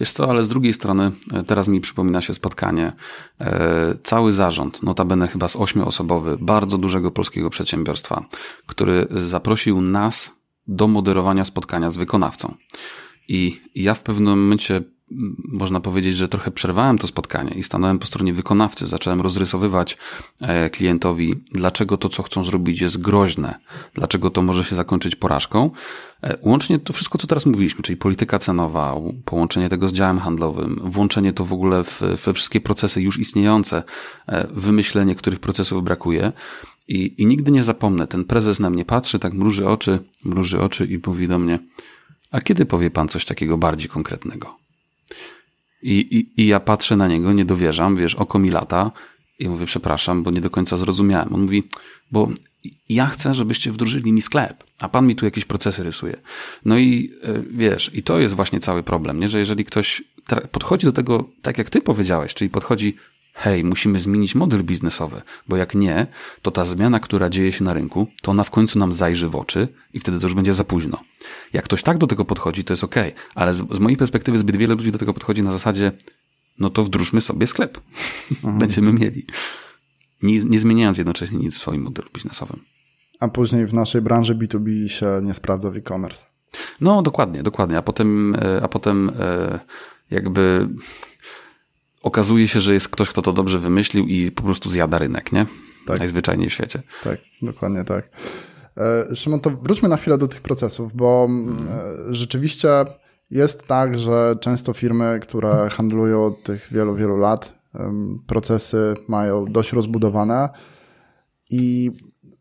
Wiesz co, ale z drugiej strony e, teraz mi przypomina się spotkanie. E, cały zarząd, notabene chyba z ośmioosobowy, bardzo dużego polskiego przedsiębiorstwa, który zaprosił nas do moderowania spotkania z wykonawcą. I ja w pewnym momencie można powiedzieć, że trochę przerwałem to spotkanie i stanąłem po stronie wykonawcy. Zacząłem rozrysowywać e, klientowi, dlaczego to, co chcą zrobić, jest groźne, dlaczego to może się zakończyć porażką. E, łącznie to wszystko, co teraz mówiliśmy, czyli polityka cenowa, połączenie tego z działem handlowym, włączenie to w ogóle w, we wszystkie procesy już istniejące, e, wymyślenie, których procesów brakuje. I, I nigdy nie zapomnę, ten prezes na mnie patrzy, tak mruży oczy, mruży oczy i mówi do mnie, a kiedy powie pan coś takiego bardziej konkretnego? I, i, I ja patrzę na niego, nie dowierzam, wiesz, oko mi lata i mówię, przepraszam, bo nie do końca zrozumiałem. On mówi, bo ja chcę, żebyście wdrożyli mi sklep, a pan mi tu jakieś procesy rysuje. No i e, wiesz, i to jest właśnie cały problem, nie? że jeżeli ktoś podchodzi do tego tak, jak ty powiedziałeś, czyli podchodzi hej, musimy zmienić model biznesowy, bo jak nie, to ta zmiana, która dzieje się na rynku, to ona w końcu nam zajrzy w oczy i wtedy to już będzie za późno. Jak ktoś tak do tego podchodzi, to jest ok, ale z, z mojej perspektywy zbyt wiele ludzi do tego podchodzi na zasadzie, no to wdróżmy sobie sklep. Mhm. Będziemy mieli. Nie, nie zmieniając jednocześnie nic w swoim modelu biznesowym. A później w naszej branży B2B się nie sprawdza w e-commerce. No, dokładnie, dokładnie. A potem, e, a potem e, jakby okazuje się, że jest ktoś, kto to dobrze wymyślił i po prostu zjada rynek, nie? Tak. Najzwyczajniej w świecie. Tak, dokładnie tak. E, Szymon, to wróćmy na chwilę do tych procesów, bo hmm. rzeczywiście jest tak, że często firmy, które handlują od tych wielu, wielu lat, procesy mają dość rozbudowane i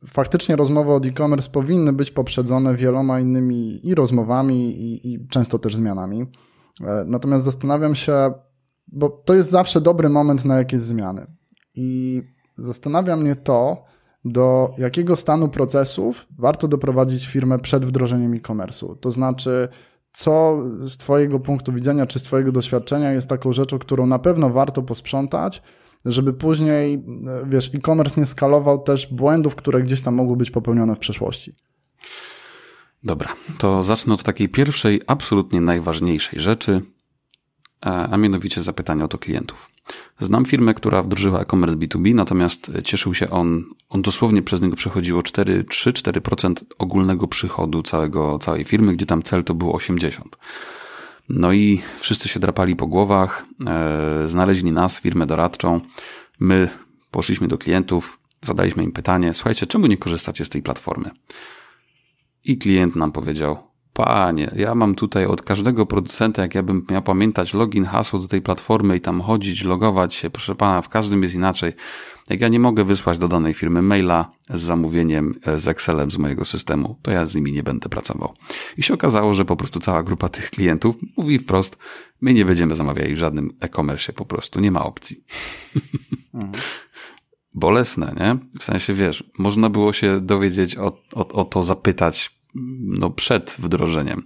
faktycznie rozmowy o e-commerce powinny być poprzedzone wieloma innymi i rozmowami, i, i często też zmianami. E, natomiast zastanawiam się, bo to jest zawsze dobry moment na jakieś zmiany. I zastanawia mnie to, do jakiego stanu procesów warto doprowadzić firmę przed wdrożeniem e-commerce'u. To znaczy, co z Twojego punktu widzenia czy z Twojego doświadczenia jest taką rzeczą, którą na pewno warto posprzątać, żeby później, e, wiesz, e-commerce nie skalował też błędów, które gdzieś tam mogły być popełnione w przeszłości. Dobra, to zacznę od takiej pierwszej, absolutnie najważniejszej rzeczy, E, a mianowicie zapytania o to klientów. Znam firmę, która wdrożyła e-commerce B2B, natomiast cieszył się on, on dosłownie przez niego przechodziło 4-3-4% ogólnego przychodu całego, całej firmy, gdzie tam cel to było 80%. No i wszyscy się drapali po głowach, e, znaleźli nas, firmę doradczą. My poszliśmy do klientów, zadaliśmy im pytanie: Słuchajcie, czemu nie korzystacie z tej platformy? I klient nam powiedział: panie, ja mam tutaj od każdego producenta, jak ja bym miał pamiętać login, hasło do tej platformy i tam chodzić, logować się, proszę pana, w każdym jest inaczej. Jak ja nie mogę wysłać do danej firmy maila z zamówieniem, e, z Excelem z mojego systemu, to ja z nimi nie będę pracował. I się okazało, że po prostu cała grupa tych klientów mówi wprost, my nie będziemy zamawiali w żadnym e-commerce, po prostu nie ma opcji. Mhm. Bolesne, nie? W sensie, wiesz, można było się dowiedzieć o, o, o to, zapytać no, przed wdrożeniem.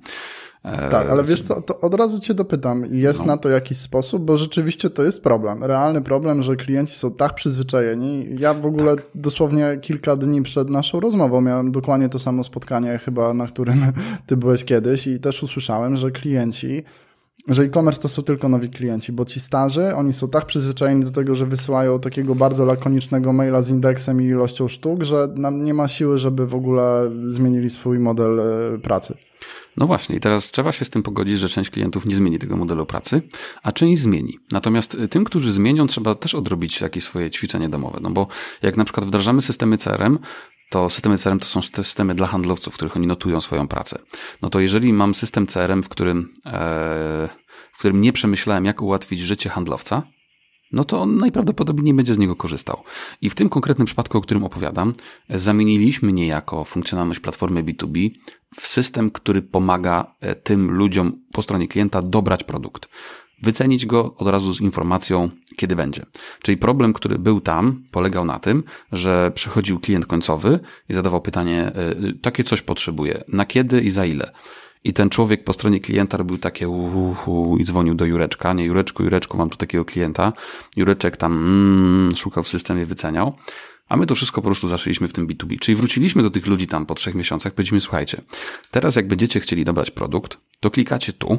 E, tak, ale wiesz co, to od razu cię dopytam, jest no. na to jakiś sposób, bo rzeczywiście to jest problem, realny problem, że klienci są tak przyzwyczajeni. Ja w ogóle tak. dosłownie kilka dni przed naszą rozmową miałem dokładnie to samo spotkanie chyba, na którym ty byłeś kiedyś i też usłyszałem, że klienci że e-commerce to są tylko nowi klienci, bo ci starzy, oni są tak przyzwyczajeni do tego, że wysyłają takiego bardzo lakonicznego maila z indeksem i ilością sztuk, że nam nie ma siły, żeby w ogóle zmienili swój model e, pracy. No właśnie, i teraz trzeba się z tym pogodzić, że część klientów nie zmieni tego modelu pracy, a część zmieni. Natomiast e, tym, którzy zmienią, trzeba też odrobić jakieś swoje ćwiczenie domowe. No bo jak na przykład wdrażamy systemy CRM, to systemy CRM to są systemy dla handlowców, w których oni notują swoją pracę. No to jeżeli mam system CRM, w którym, e, w którym nie przemyślałem, jak ułatwić życie handlowca, no to on najprawdopodobniej będzie z niego korzystał. I w tym konkretnym przypadku, o którym opowiadam, zamieniliśmy niejako funkcjonalność platformy B2B w system, który pomaga e, tym ludziom po stronie klienta dobrać produkt wycenić go od razu z informacją, kiedy będzie. Czyli problem, który był tam, polegał na tym, że przychodził klient końcowy i zadawał pytanie, y, y, takie coś potrzebuje, na kiedy i za ile. I ten człowiek po stronie klienta robił takie uhu i dzwonił do Jureczka. Nie, Jureczku, Jureczku, mam tu takiego klienta. Jureczek tam mm, szukał w systemie, wyceniał. A my to wszystko po prostu zaczęliśmy w tym B2B. Czyli wróciliśmy do tych ludzi tam po trzech miesiącach, powiedzieliśmy, słuchajcie, teraz jak będziecie chcieli dobrać produkt, to klikacie tu,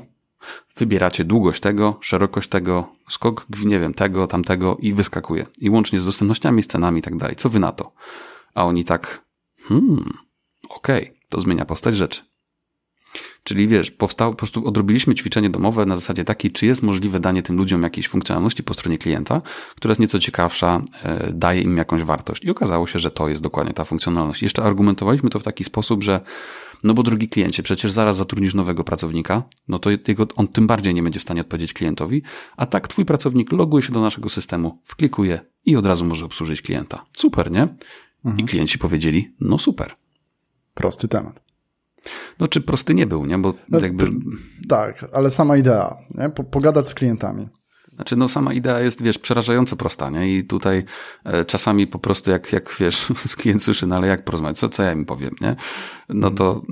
Wybieracie długość tego, szerokość tego, skok, nie wiem, tego, tamtego i wyskakuje. I łącznie z dostępnościami, scenami, i tak dalej. Co wy na to? A oni tak, hmm, okej, okay, to zmienia postać rzeczy. Czyli wiesz, powstało, po prostu odrobiliśmy ćwiczenie domowe na zasadzie takiej, czy jest możliwe danie tym ludziom jakiejś funkcjonalności po stronie klienta, która jest nieco ciekawsza, e, daje im jakąś wartość. I okazało się, że to jest dokładnie ta funkcjonalność. Jeszcze argumentowaliśmy to w taki sposób, że no bo drugi kliencie, przecież zaraz zatrudnisz nowego pracownika, no to jego, on tym bardziej nie będzie w stanie odpowiedzieć klientowi, a tak twój pracownik loguje się do naszego systemu, wklikuje i od razu może obsłużyć klienta. Super, nie? Mhm. I klienci powiedzieli, no super. Prosty temat. No czy prosty nie był, nie? Bo no, jakby... Tak, ale sama idea, nie? Pogadać z klientami. Znaczy, no sama idea jest, wiesz, przerażająco prosta, nie? I tutaj e, czasami po prostu jak, jak wiesz, klient słyszy, no ale jak porozmawiać, co, co ja im powiem, nie? no to,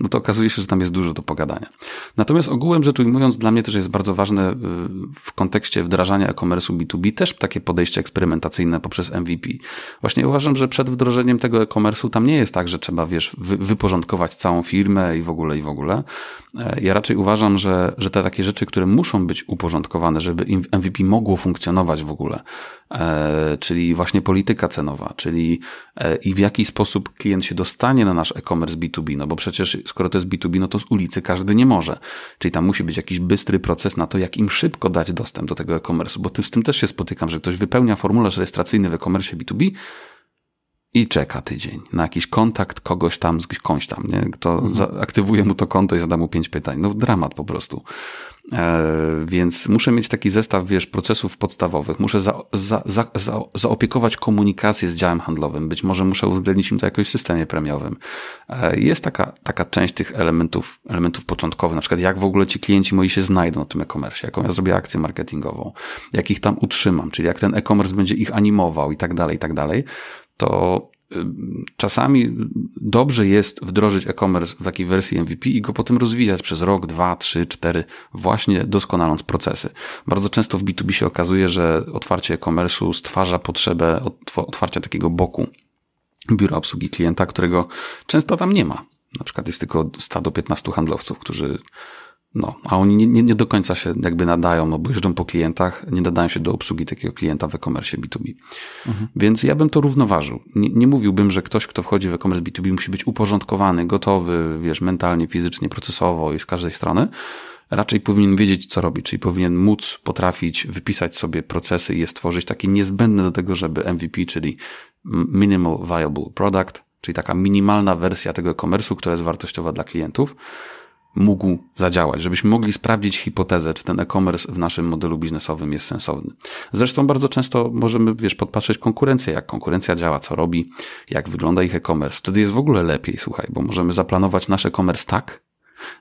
no to okazuje się, że tam jest dużo do pogadania. Natomiast ogółem rzecz ujmując, dla mnie też jest bardzo ważne y, w kontekście wdrażania e-commerce'u B2B też takie podejście eksperymentacyjne poprzez MVP. Właśnie uważam, że przed wdrożeniem tego e-commerce'u tam nie jest tak, że trzeba, wiesz, wyporządkować całą firmę i w ogóle, i w ogóle. E, ja raczej uważam, że, że te takie rzeczy, które muszą być uporządkowane, żeby MVP mogło funkcjonować w ogóle, e, czyli właśnie polityka cenowa, czyli e, i w jaki sposób klient się dostanie na nasz e-commerce B2B, no bo przecież skoro to jest B2B, no to z ulicy każdy nie może. Czyli tam musi być jakiś bystry proces na to, jak im szybko dać dostęp do tego e-commerce, bo ty, z tym też się spotykam, że ktoś wypełnia formularz rejestracyjny w e-commerce B2B, i czeka tydzień na jakiś kontakt kogoś tam, z kimś tam, nie? Kto mhm. aktywuje mu to konto i zada mu pięć pytań. No dramat po prostu. E, więc muszę mieć taki zestaw, wiesz, procesów podstawowych. Muszę za, za, za, za, zaopiekować komunikację z działem handlowym. Być może muszę uwzględnić im to jakoś w systemie premiowym. E, jest taka, taka część tych elementów, elementów początkowych, na przykład jak w ogóle ci klienci moi się znajdą w tym e-commerce, jaką ja zrobię akcję marketingową, jak ich tam utrzymam, czyli jak ten e-commerce będzie ich animował i tak dalej, i tak dalej. To czasami dobrze jest wdrożyć e-commerce w takiej wersji MVP i go potem rozwijać przez rok, dwa, trzy, cztery, właśnie doskonaląc procesy. Bardzo często w B2B się okazuje, że otwarcie e commerce stwarza potrzebę otwarcia takiego boku biura obsługi klienta, którego często tam nie ma. Na przykład jest tylko 100 do 15 handlowców, którzy no, a oni nie, nie, nie, do końca się jakby nadają, no bo jeżdżą po klientach, nie nadają się do obsługi takiego klienta w e-commerce B2B. Mhm. Więc ja bym to równoważył. Nie, nie mówiłbym, że ktoś, kto wchodzi w e-commerce B2B musi być uporządkowany, gotowy, wiesz, mentalnie, fizycznie, procesowo i z każdej strony. Raczej powinien wiedzieć, co robić, czyli powinien móc potrafić wypisać sobie procesy i je stworzyć takie niezbędne do tego, żeby MVP, czyli Minimal Viable Product, czyli taka minimalna wersja tego e która jest wartościowa dla klientów, mógł zadziałać, żebyśmy mogli sprawdzić hipotezę, czy ten e-commerce w naszym modelu biznesowym jest sensowny. Zresztą bardzo często możemy, wiesz, podpatrzeć konkurencję, jak konkurencja działa, co robi, jak wygląda ich e-commerce. Wtedy jest w ogóle lepiej, słuchaj, bo możemy zaplanować nasz e-commerce tak,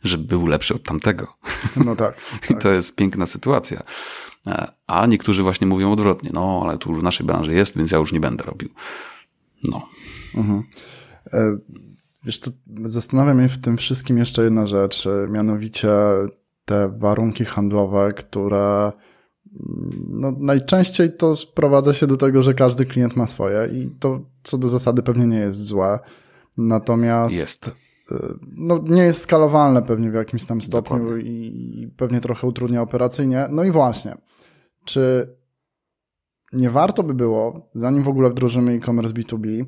żeby był lepszy od tamtego. No tak. tak. I to jest piękna sytuacja. E, a niektórzy właśnie mówią odwrotnie, no ale tu już w naszej branży jest, więc ja już nie będę robił. No. Mhm. E Wiesz co, zastanawiam się w tym wszystkim jeszcze jedna rzecz, e, mianowicie te warunki handlowe, które mm, no, najczęściej to sprowadza się do tego, że każdy klient ma swoje i to co do zasady pewnie nie jest złe. Natomiast jest. E, no, nie jest skalowalne pewnie w jakimś tam stopniu i, i pewnie trochę utrudnia operacyjnie. No i właśnie, czy nie warto by było, zanim w ogóle wdrożymy e-commerce B2B,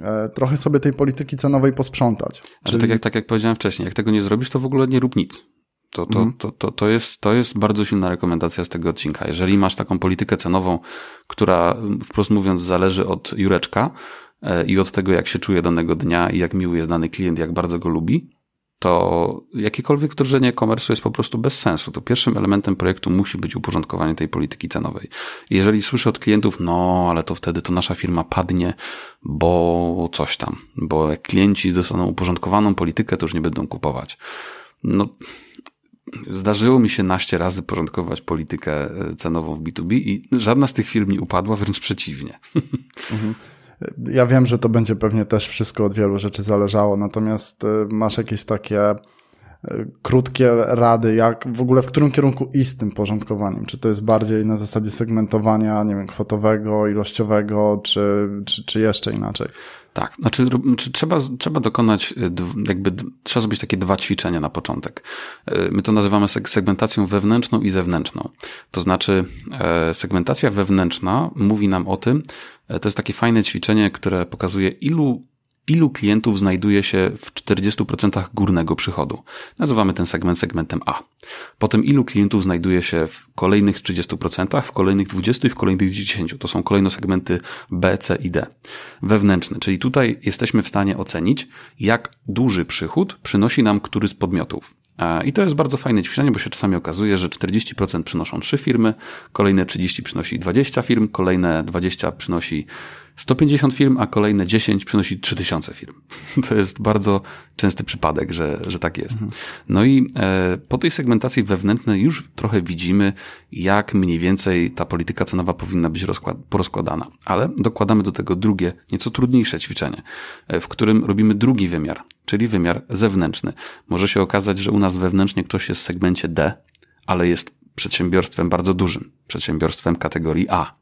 E, trochę sobie tej polityki cenowej posprzątać. Znaczy, tak, jak, tak jak powiedziałem wcześniej, jak tego nie zrobisz, to w ogóle nie rób nic. To, to, mhm. to, to, to, jest, to jest bardzo silna rekomendacja z tego odcinka. Jeżeli masz taką politykę cenową, która wprost mówiąc zależy od Jureczka e, i od tego, jak się czuje danego dnia i jak miły jest dany klient, jak bardzo go lubi, to jakiekolwiek wdrożenie e-commerce jest po prostu bez sensu. To pierwszym elementem projektu musi być uporządkowanie tej polityki cenowej. Jeżeli słyszę od klientów, no ale to wtedy to nasza firma padnie, bo coś tam, bo jak klienci dostaną uporządkowaną politykę, to już nie będą kupować. No, zdarzyło mi się naście razy porządkować politykę e, cenową w B2B i żadna z tych firm nie upadła, wręcz przeciwnie. Mhm. Ja wiem, że to będzie pewnie też wszystko od wielu rzeczy zależało, natomiast e, masz jakieś takie e, krótkie rady, jak w ogóle w którym kierunku iść z tym porządkowaniem? Czy to jest bardziej na zasadzie segmentowania, nie wiem, kwotowego, ilościowego, czy, czy, czy jeszcze inaczej? Tak, znaczy czy trzeba, trzeba dokonać, e, jakby trzeba zrobić takie dwa ćwiczenia na początek. My to nazywamy segmentacją wewnętrzną i zewnętrzną. To znaczy, segmentacja wewnętrzna mówi nam o tym, E, to jest takie fajne ćwiczenie, które pokazuje, ilu, ilu klientów znajduje się w 40% górnego przychodu. Nazywamy ten segment segmentem A. Potem ilu klientów znajduje się w kolejnych 30%, w kolejnych 20% i w kolejnych 10%. To są kolejno segmenty B, C i D. Wewnętrzne, czyli tutaj jesteśmy w stanie ocenić, jak duży przychód przynosi nam który z podmiotów. I to jest bardzo fajne ćwiczenie, bo się czasami okazuje, że 40% przynoszą 3 firmy, kolejne 30 przynosi 20 firm, kolejne 20 przynosi 150 firm, a kolejne 10 przynosi 3000 firm. To jest bardzo częsty przypadek, że, że tak jest. Mhm. No i e, po tej segmentacji wewnętrznej już trochę widzimy, jak mniej więcej ta polityka cenowa powinna być porozkładana. Ale dokładamy do tego drugie, nieco trudniejsze ćwiczenie, e, w którym robimy drugi wymiar, czyli wymiar zewnętrzny. Może się okazać, że u nas wewnętrznie ktoś jest w segmencie D, ale jest przedsiębiorstwem bardzo dużym, przedsiębiorstwem kategorii A,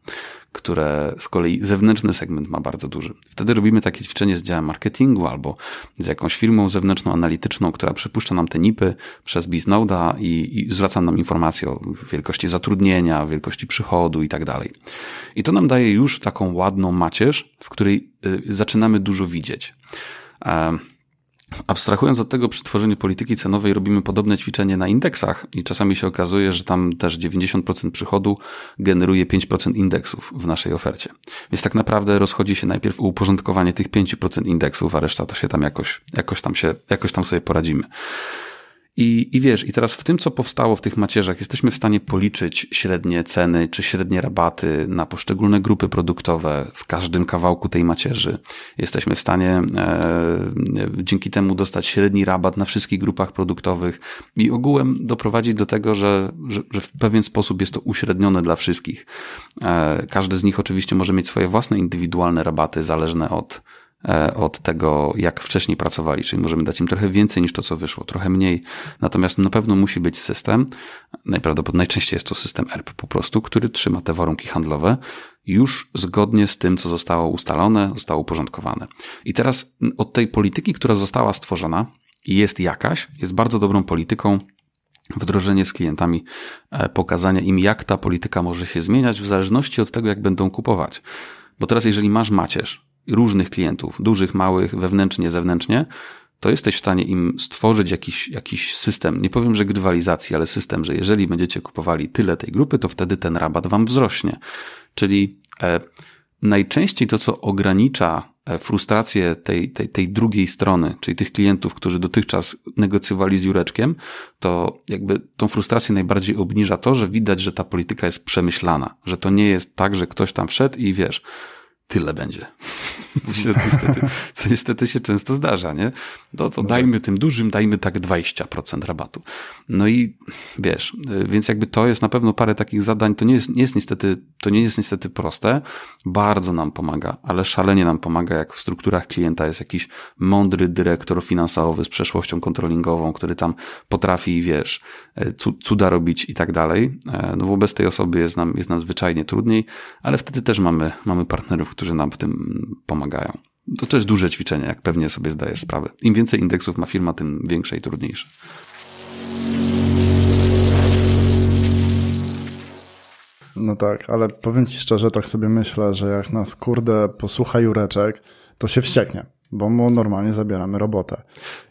które z kolei zewnętrzny segment ma bardzo duży. Wtedy robimy takie ćwiczenie z działem marketingu albo z jakąś firmą zewnętrzną, analityczną, która przypuszcza nam te nipy przez Biznoda i, i zwraca nam informacje o wielkości zatrudnienia, wielkości przychodu i tak dalej. I to nam daje już taką ładną macierz, w której y, zaczynamy dużo widzieć. E Abstrahując od tego, przy tworzeniu polityki cenowej robimy podobne ćwiczenie na indeksach i czasami się okazuje, że tam też 90% przychodu generuje 5% indeksów w naszej ofercie. Więc tak naprawdę rozchodzi się najpierw uporządkowanie tych 5% indeksów, a reszta to się tam jakoś, jakoś tam się, jakoś tam sobie poradzimy. I, I wiesz, i teraz w tym, co powstało w tych macierzach, jesteśmy w stanie policzyć średnie ceny czy średnie rabaty na poszczególne grupy produktowe w każdym kawałku tej macierzy. Jesteśmy w stanie e, dzięki temu dostać średni rabat na wszystkich grupach produktowych i ogółem doprowadzić do tego, że, że, że w pewien sposób jest to uśrednione dla wszystkich. E, każdy z nich oczywiście może mieć swoje własne indywidualne rabaty, zależne od E, od tego, jak wcześniej pracowali, czyli możemy dać im trochę więcej niż to, co wyszło, trochę mniej. Natomiast na pewno musi być system, najprawdopodobniej najczęściej jest to system ERP po prostu, który trzyma te warunki handlowe już zgodnie z tym, co zostało ustalone, zostało uporządkowane. I teraz od tej polityki, która została stworzona, jest jakaś, jest bardzo dobrą polityką, wdrożenie z klientami, e, pokazanie im, jak ta polityka może się zmieniać w zależności od tego, jak będą kupować. Bo teraz, jeżeli masz macierz, różnych klientów, dużych, małych, wewnętrznie, zewnętrznie, to jesteś w stanie im stworzyć jakiś, jakiś system. Nie powiem, że grywalizacji, ale system, że jeżeli będziecie kupowali tyle tej grupy, to wtedy ten rabat wam wzrośnie. Czyli e, najczęściej to, co ogranicza e, frustrację tej, tej, tej drugiej strony, czyli tych klientów, którzy dotychczas negocjowali z Jureczkiem, to jakby tą frustrację najbardziej obniża to, że widać, że ta polityka jest przemyślana, że to nie jest tak, że ktoś tam wszedł i wiesz, tyle będzie. Co, się, niestety, co niestety się często zdarza, nie? No to no dajmy tak. tym dużym, dajmy tak 20% rabatu. No i wiesz, y, więc jakby to jest na pewno parę takich zadań, to nie jest, nie jest niestety, to nie jest niestety proste, bardzo nam pomaga, ale szalenie nam pomaga, jak w strukturach klienta jest jakiś mądry dyrektor finansowy z przeszłością kontrolingową, który tam potrafi, wiesz, E, cuda robić i tak dalej. E, no wobec tej osoby jest nam, jest nam zwyczajnie trudniej, ale wtedy też mamy, mamy partnerów, którzy nam w tym pomagają. To, to jest duże ćwiczenie, jak pewnie sobie zdajesz sprawę. Im więcej indeksów ma firma, tym większe i trudniejsze. No tak, ale powiem ci szczerze, tak sobie myślę, że jak nas kurde posłucha Jureczek, to się wścieknie, bo mu normalnie zabieramy robotę.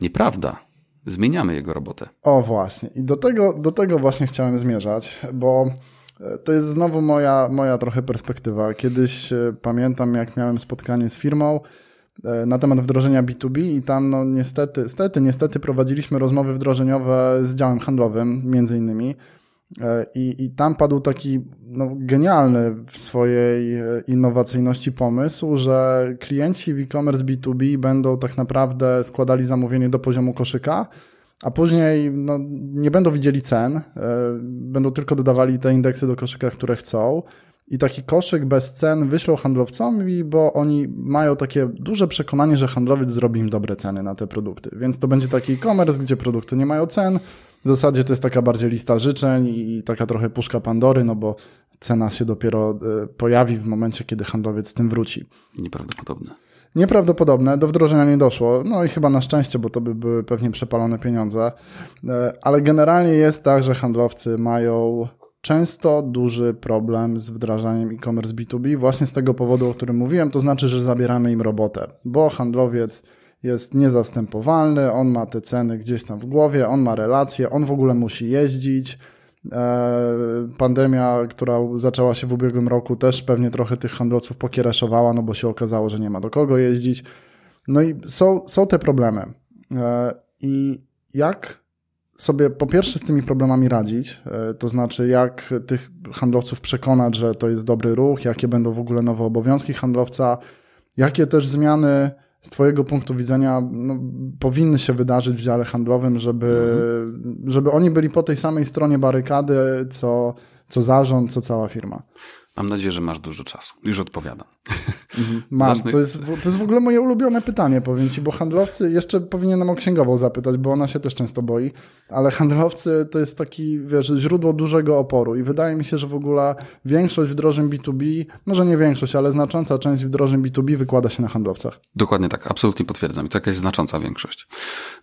Nieprawda zmieniamy jego robotę. O właśnie. I do tego, do tego właśnie chciałem zmierzać, bo e, to jest znowu moja, moja trochę perspektywa. Kiedyś e, pamiętam, jak miałem spotkanie z firmą e, na temat wdrożenia B2B i tam no niestety, niestety, niestety prowadziliśmy rozmowy wdrożeniowe z działem handlowym między innymi E, I, I tam padł taki no, genialny w swojej e, innowacyjności pomysł, że klienci w e-commerce B2B będą tak naprawdę składali zamówienie do poziomu koszyka, a później no, nie będą widzieli cen, e, będą tylko dodawali te indeksy do koszyka, które chcą. I taki koszyk bez cen wyślą handlowcom, bo oni mają takie duże przekonanie, że handlowiec zrobi im dobre ceny na te produkty. Więc to będzie taki e-commerce, gdzie produkty nie mają cen, w zasadzie to jest taka bardziej lista życzeń i taka trochę puszka Pandory, no bo cena się dopiero e, pojawi w momencie, kiedy handlowiec z tym wróci. Nieprawdopodobne. Nieprawdopodobne, do wdrożenia nie doszło. No i chyba na szczęście, bo to by były pewnie przepalone pieniądze. E, ale generalnie jest tak, że handlowcy mają często duży problem z wdrażaniem e-commerce B2B właśnie z tego powodu, o którym mówiłem, to znaczy, że zabieramy im robotę, bo handlowiec jest niezastępowalny, on ma te ceny gdzieś tam w głowie, on ma relacje, on w ogóle musi jeździć. E, pandemia, która zaczęła się w ubiegłym roku, też pewnie trochę tych handlowców pokiereszowała, no bo się okazało, że nie ma do kogo jeździć. No i są, są te problemy. E, I jak sobie po pierwsze z tymi problemami radzić, e, to znaczy jak tych handlowców przekonać, że to jest dobry ruch, jakie będą w ogóle nowe obowiązki handlowca, jakie też zmiany z Twojego punktu widzenia no, powinny się wydarzyć w dziale handlowym, żeby, mhm. żeby oni byli po tej samej stronie barykady, co, co zarząd, co cała firma? Mam nadzieję, że masz dużo czasu. Już odpowiadam. Mhm. Mam. Zacznę... To, jest, to jest w ogóle moje ulubione pytanie, powiem Ci, bo handlowcy, jeszcze powinienem o księgową zapytać, bo ona się też często boi, ale handlowcy to jest taki, wiesz, źródło dużego oporu i wydaje mi się, że w ogóle większość wdrożeń B2B, może nie większość, ale znacząca część wdrożeń B2B wykłada się na handlowcach. Dokładnie tak, absolutnie potwierdzam. I to jakaś znacząca większość.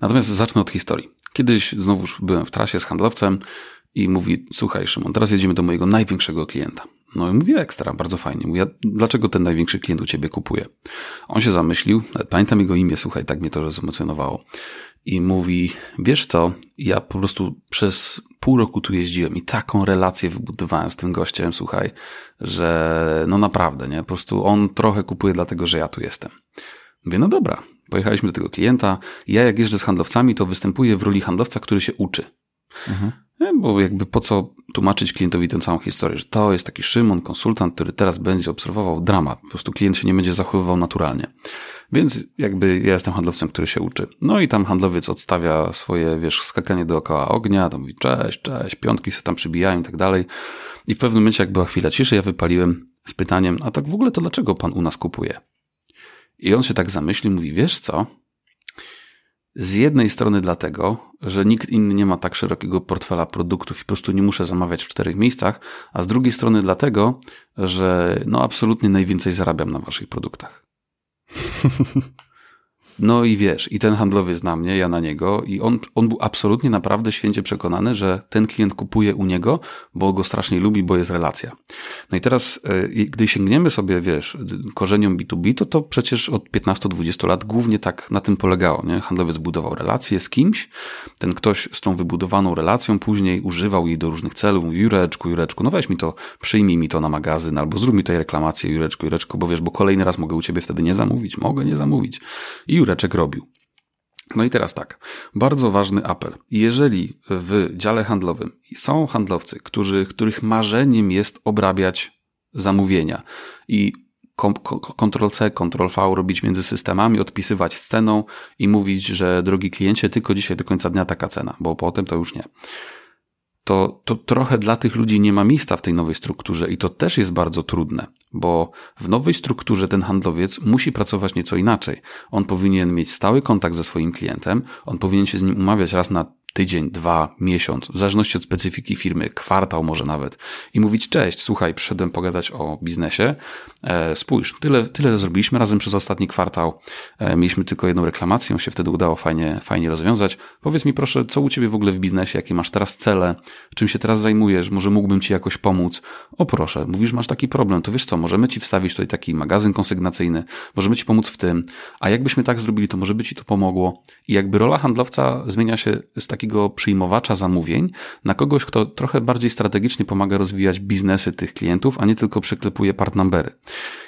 Natomiast zacznę od historii. Kiedyś znowuż byłem w trasie z handlowcem i mówi, słuchaj Szymon, teraz jedziemy do mojego największego klienta. No i mówił ekstra, bardzo fajnie. Mówi, dlaczego ten największy klient u ciebie kupuje? On się zamyślił, pamiętam jego imię, słuchaj, tak mnie to zemocjonowało. I mówi, wiesz co, ja po prostu przez pół roku tu jeździłem i taką relację wybudowałem z tym gościem, słuchaj, że no naprawdę, nie? Po prostu on trochę kupuje dlatego, że ja tu jestem. Mówię, no dobra, pojechaliśmy do tego klienta. Ja jak jeżdżę z handlowcami, to występuję w roli handlowca, który się uczy. Mhm. E, bo jakby po co tłumaczyć klientowi tę całą historię, że to jest taki Szymon, konsultant, który teraz będzie obserwował dramat. Po prostu klient się nie będzie zachowywał naturalnie. Więc jakby ja jestem handlowcem, który się uczy. No i tam handlowiec odstawia swoje, wiesz, skakanie dookoła ognia, to mówi cześć, cześć, piątki się tam przybijają i tak dalej. I w pewnym momencie, jak była chwila ciszy, ja wypaliłem z pytaniem, a tak w ogóle to dlaczego pan u nas kupuje? I on się tak zamyśli, mówi, wiesz co, z jednej strony dlatego, że nikt inny nie ma tak szerokiego portfela produktów i po prostu nie muszę zamawiać w czterech miejscach, a z drugiej strony dlatego, że no absolutnie najwięcej zarabiam na waszych produktach. No i wiesz, i ten handlowiec na mnie, ja na niego, i on, on był absolutnie naprawdę święcie przekonany, że ten klient kupuje u niego, bo go strasznie lubi, bo jest relacja. No i teraz, e, gdy sięgniemy sobie, wiesz, korzeniom B2B, to to przecież od 15-20 lat głównie tak na tym polegało. Nie? Handlowiec budował relację z kimś, ten ktoś z tą wybudowaną relacją później używał jej do różnych celów. Mówił, Jureczku, Jureczku, no weź mi to, przyjmij mi to na magazyn, albo zrób mi tutaj reklamację, Jureczku, Jureczku, bo wiesz, bo kolejny raz mogę u ciebie wtedy nie zamówić, mogę nie zamówić. I Jureczku córeczek robił. No i teraz tak, bardzo ważny apel. Jeżeli w dziale handlowym są handlowcy, którzy, których marzeniem jest obrabiać zamówienia i Ctrl-C, Ctrl-V robić między systemami, odpisywać z ceną i mówić, że drogi kliencie, tylko dzisiaj do końca dnia taka cena, bo potem to już nie to, to trochę dla tych ludzi nie ma miejsca w tej nowej strukturze i to też jest bardzo trudne, bo w nowej strukturze ten handlowiec musi pracować nieco inaczej. On powinien mieć stały kontakt ze swoim klientem, on powinien się z nim umawiać raz na tydzień, dwa, miesiąc, w zależności od specyfiki firmy, kwartał może nawet, i mówić: Cześć, słuchaj, przyszedłem pogadać o biznesie. E, spójrz, tyle, tyle zrobiliśmy razem przez ostatni kwartał. E, mieliśmy tylko jedną reklamację, się wtedy udało fajnie, fajnie rozwiązać. Powiedz mi proszę, co u ciebie w ogóle w biznesie, jakie masz teraz cele, czym się teraz zajmujesz, może mógłbym ci jakoś pomóc. O proszę, mówisz, masz taki problem, to wiesz co, możemy ci wstawić tutaj taki magazyn konsygnacyjny, możemy ci pomóc w tym, a jakbyśmy tak zrobili, to może by ci to pomogło. I jakby rola handlowca zmienia się z takiej takiego przyjmowacza zamówień na kogoś, kto trochę bardziej strategicznie pomaga rozwijać biznesy tych klientów, a nie tylko przeklepuje part numbery.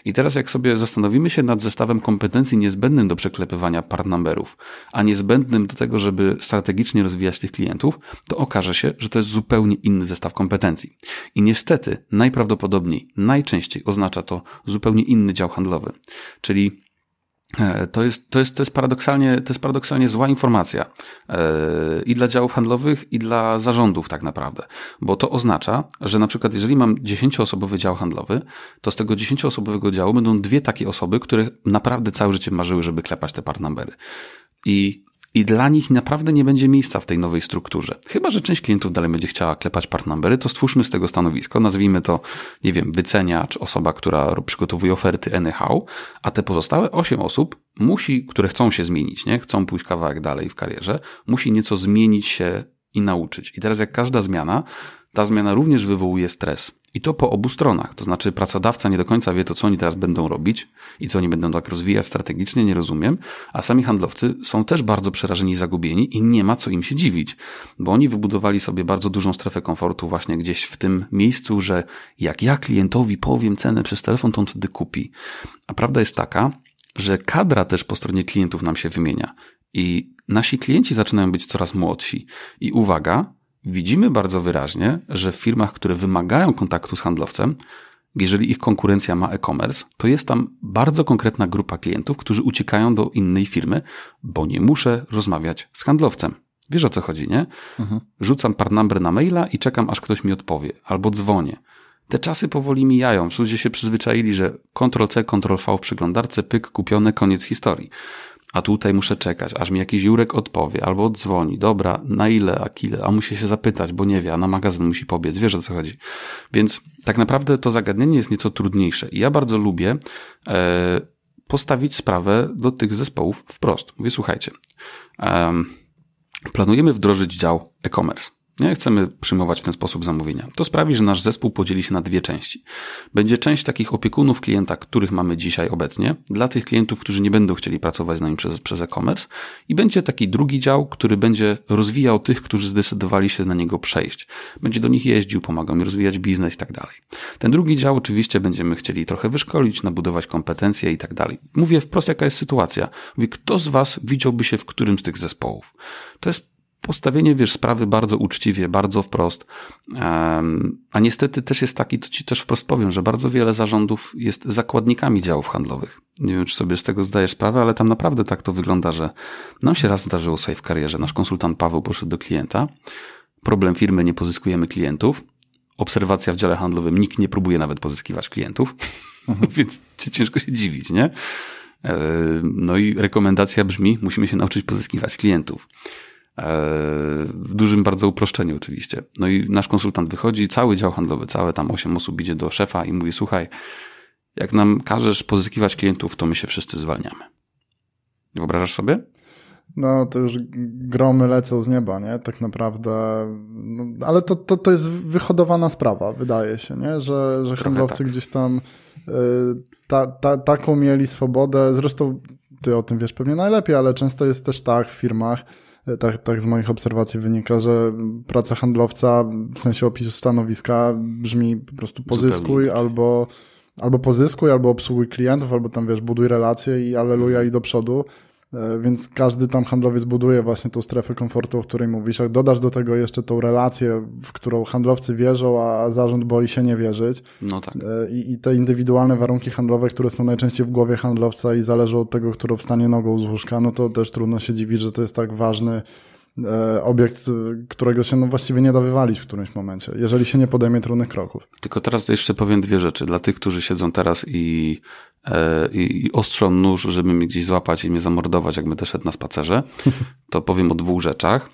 I teraz jak sobie zastanowimy się nad zestawem kompetencji niezbędnym do przeklepywania part numberów, a niezbędnym do tego, żeby strategicznie rozwijać tych klientów, to okaże się, że to jest zupełnie inny zestaw kompetencji. I niestety najprawdopodobniej, najczęściej oznacza to zupełnie inny dział handlowy. Czyli E, to jest, to, jest, to, jest paradoksalnie, to jest paradoksalnie zła informacja e, i dla działów handlowych, i dla zarządów tak naprawdę, bo to oznacza, że na przykład jeżeli mam 10-osobowy dział handlowy, to z tego 10-osobowego działu będą dwie takie osoby, które naprawdę całe życie marzyły, żeby klepać te part I i dla nich naprawdę nie będzie miejsca w tej nowej strukturze. Chyba, że część klientów dalej będzie chciała klepać part numbery, to stwórzmy z tego stanowisko, nazwijmy to, nie wiem, wyceniacz, osoba, która przygotowuje oferty anyhow, a te pozostałe 8 osób musi, które chcą się zmienić, nie? chcą pójść kawałek dalej w karierze, musi nieco zmienić się i nauczyć. I teraz jak każda zmiana, ta zmiana również wywołuje stres. I to po obu stronach. To znaczy, pracodawca nie do końca wie to, co oni teraz będą robić i co oni będą tak rozwijać strategicznie, nie rozumiem. A sami handlowcy są też bardzo przerażeni i zagubieni i nie ma co im się dziwić, bo oni wybudowali sobie bardzo dużą strefę komfortu właśnie gdzieś w tym miejscu, że jak ja klientowi powiem cenę przez telefon, to on wtedy kupi. A prawda jest taka, że kadra też po stronie klientów nam się wymienia i nasi klienci zaczynają być coraz młodsi. I uwaga, widzimy bardzo wyraźnie, że w firmach, które wymagają kontaktu z handlowcem, jeżeli ich konkurencja ma e-commerce, to jest tam bardzo konkretna grupa klientów, którzy uciekają do innej firmy, bo nie muszę rozmawiać z handlowcem. Wiesz o co chodzi, nie? Mhm. Rzucam number na maila i czekam, aż ktoś mi odpowie, albo dzwonię. Te czasy powoli mijają. Ludzie się przyzwyczaili, że Ctrl-C, Ctrl-V w przeglądarce, pyk, kupione, koniec historii a tutaj muszę czekać, aż mi jakiś Jurek odpowie, albo dzwoni, dobra, na ile, a kile, a musi się zapytać, bo nie wie, a na magazyn musi pobiec, wiesz o co chodzi. Więc tak naprawdę to zagadnienie jest nieco trudniejsze i ja bardzo lubię e, postawić sprawę do tych zespołów wprost. Mówię, słuchajcie, e, planujemy wdrożyć dział e-commerce. Nie chcemy przyjmować w ten sposób zamówienia. To sprawi, że nasz zespół podzieli się na dwie części. Będzie część takich opiekunów klienta, których mamy dzisiaj obecnie, dla tych klientów, którzy nie będą chcieli pracować z nami przez, przez e-commerce, i będzie taki drugi dział, który będzie rozwijał tych, którzy zdecydowali się na niego przejść. Będzie do nich jeździł, pomagał mi rozwijać biznes i tak dalej. Ten drugi dział oczywiście będziemy chcieli trochę wyszkolić, nabudować kompetencje i tak dalej. Mówię wprost, jaka jest sytuacja. Mówię, kto z Was widziałby się w którym z tych zespołów? To jest postawienie, wiesz, sprawy bardzo uczciwie, bardzo wprost. A niestety też jest taki, to ci też wprost powiem, że bardzo wiele zarządów jest zakładnikami działów handlowych. Nie wiem, czy sobie z tego zdajesz sprawę, ale tam naprawdę tak to wygląda, że nam się raz zdarzyło sobie w karierze. Nasz konsultant Paweł poszedł do klienta. Problem firmy, nie pozyskujemy klientów. Obserwacja w dziale handlowym, nikt nie próbuje nawet pozyskiwać klientów, mhm. więc ciężko się dziwić, nie? E, no i rekomendacja brzmi, musimy się nauczyć pozyskiwać klientów. E, w dużym bardzo uproszczeniu oczywiście. No i nasz konsultant wychodzi, cały dział handlowy, całe tam osiem osób idzie do szefa i mówi, słuchaj, jak nam każesz pozyskiwać klientów, to my się wszyscy zwalniamy. Wyobrażasz sobie? No, to już gromy lecą z nieba, nie? Tak naprawdę. No, ale to, to, to jest wyhodowana sprawa, wydaje się, nie? Że, że handlowcy tak. gdzieś tam y, ta, ta, taką mieli swobodę. Zresztą ty o tym wiesz pewnie najlepiej, ale często jest też tak w firmach, tak, tak z moich obserwacji wynika, że praca handlowca w sensie opisu stanowiska brzmi po prostu pozyskuj albo albo pozyskuj, albo obsługuj klientów, albo tam wiesz, buduj relacje i aleluja i do przodu. E, więc każdy tam handlowiec buduje właśnie tą strefę komfortu, o której mówisz. Jak dodasz do tego jeszcze tą relację, w którą handlowcy wierzą, a zarząd boi się nie wierzyć. No tak. E, I, I, te indywidualne warunki handlowe, które są najczęściej w głowie handlowca i zależą od tego, kto wstanie nogą z łóżka, no to też trudno się dziwić, że to jest tak ważny E, obiekt, e, którego się no właściwie nie da wywalić w którymś momencie, jeżeli się nie podejmie trudnych kroków. Tylko teraz jeszcze powiem dwie rzeczy. Dla tych, którzy siedzą teraz i, e, i, i ostrzą nóż, żeby mnie gdzieś złapać i mnie zamordować, jak będę na spacerze, to powiem o dwóch rzeczach.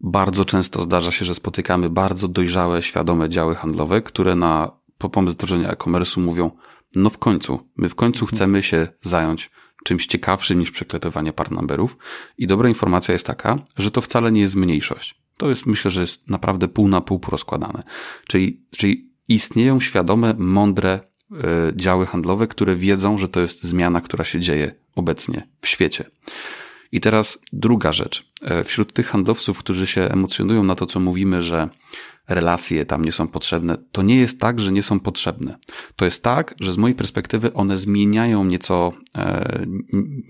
Bardzo często zdarza się, że spotykamy bardzo dojrzałe, świadome działy handlowe, które na po pomysł wdrożenia e-commerce'u mówią, no w końcu, my w końcu mhm. chcemy się zająć czymś ciekawszym niż przeklepywanie par I dobra informacja jest taka, że to wcale nie jest mniejszość. To jest, myślę, że jest naprawdę pół na pół rozkładane. Czyli, czyli istnieją świadome, mądre yy, działy handlowe, które wiedzą, że to jest zmiana, która się dzieje obecnie w świecie. I teraz druga rzecz. E, wśród tych handlowców, którzy się emocjonują na to, co mówimy, że relacje tam nie są potrzebne. To nie jest tak, że nie są potrzebne. To jest tak, że z mojej perspektywy one zmieniają nieco, e,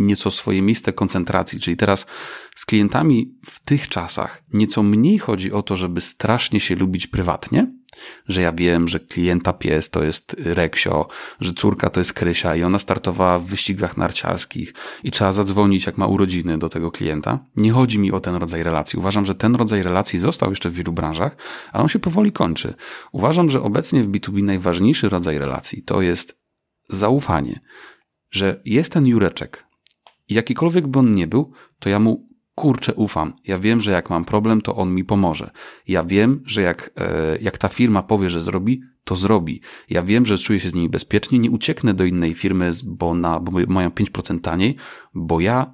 nieco swoje miejsce koncentracji. Czyli teraz z klientami w tych czasach nieco mniej chodzi o to, żeby strasznie się lubić prywatnie, że ja wiem, że klienta pies to jest Reksio, że córka to jest Krysia i ona startowała w wyścigach narciarskich i trzeba zadzwonić, jak ma urodziny do tego klienta. Nie chodzi mi o ten rodzaj relacji. Uważam, że ten rodzaj relacji został jeszcze w wielu branżach, ale on się powoli kończy. Uważam, że obecnie w B2B najważniejszy rodzaj relacji to jest zaufanie, że jest ten Jureczek. I jakikolwiek by on nie był, to ja mu kurczę, ufam. Ja wiem, że jak mam problem, to on mi pomoże. Ja wiem, że jak, e, jak ta firma powie, że zrobi, to zrobi. Ja wiem, że czuję się z niej bezpiecznie, nie ucieknę do innej firmy, bo, na, bo mają 5% taniej, bo ja,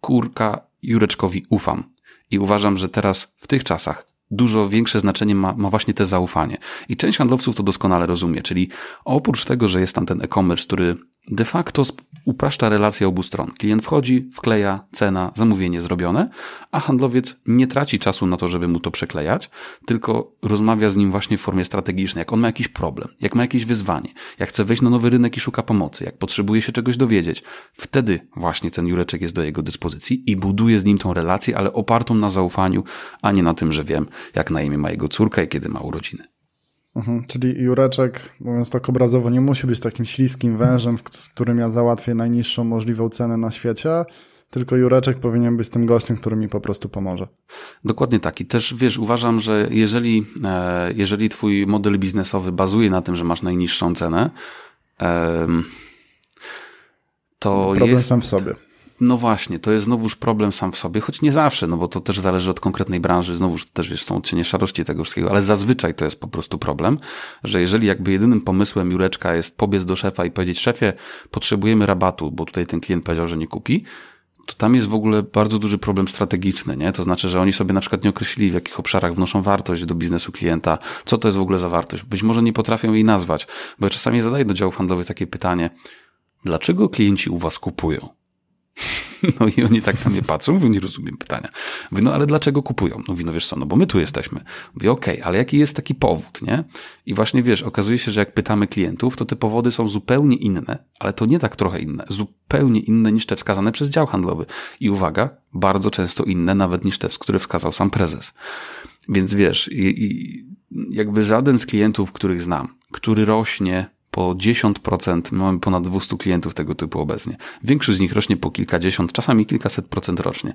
kurka, Jureczkowi ufam. I uważam, że teraz, w tych czasach, dużo większe znaczenie ma, ma, właśnie te zaufanie. I część handlowców to doskonale rozumie, czyli oprócz tego, że jest tam ten e-commerce, który de facto upraszcza relacje obu stron. Klient wchodzi, wkleja, cena, zamówienie zrobione, a handlowiec nie traci czasu na to, żeby mu to przeklejać, tylko rozmawia z nim właśnie w formie strategicznej. Jak on ma jakiś problem, jak ma jakieś wyzwanie, jak chce wejść na nowy rynek i szuka pomocy, jak potrzebuje się czegoś dowiedzieć, wtedy właśnie ten Jureczek jest do jego dyspozycji i buduje z nim tą relację, ale opartą na zaufaniu, a nie na tym, że wiem, jak na imię ma jego córka i kiedy ma urodziny. Mhm, czyli Jureczek, mówiąc tak obrazowo, nie musi być takim śliskim wężem, z którym ja załatwię najniższą możliwą cenę na świecie, tylko Jureczek powinien być tym gościem, który mi po prostu pomoże. Dokładnie tak. I też wiesz, uważam, że jeżeli, e, jeżeli twój model biznesowy bazuje na tym, że masz najniższą cenę, to Problem jest... sam w sobie. No właśnie, to jest znowuż problem sam w sobie, choć nie zawsze, no bo to też zależy od konkretnej branży, znowuż to też wiesz, są odcienie szarości tego wszystkiego, ale zazwyczaj to jest po prostu problem, że jeżeli jakby jedynym pomysłem Jureczka jest pobiec do szefa i powiedzieć, szefie, potrzebujemy rabatu, bo tutaj ten klient powiedział, że nie kupi, to tam jest w ogóle bardzo duży problem strategiczny, nie? To znaczy, że oni sobie na przykład nie określili, w jakich obszarach wnoszą wartość do biznesu klienta, co to jest w ogóle za wartość. Być może nie potrafią jej nazwać, bo ja czasami zadaję do działów handlowych takie pytanie, dlaczego klienci u Was kupują? No i oni tak na mnie patrzą, mówią, nie rozumiem pytania. Mówię, no ale dlaczego kupują? No no wiesz co, no bo my tu jesteśmy. Mówię, okej, okay, ale jaki jest taki powód, nie? I właśnie wiesz, okazuje się, że jak pytamy klientów, to te powody są zupełnie inne, ale to nie tak trochę inne, zupełnie inne niż te wskazane przez dział handlowy. I uwaga, bardzo często inne nawet niż te, które wskazał sam prezes. Więc wiesz, i, i jakby żaden z klientów, których znam, który rośnie po 10%, mamy ponad 200 klientów tego typu obecnie. Większość z nich rośnie po kilkadziesiąt, czasami kilkaset procent rocznie.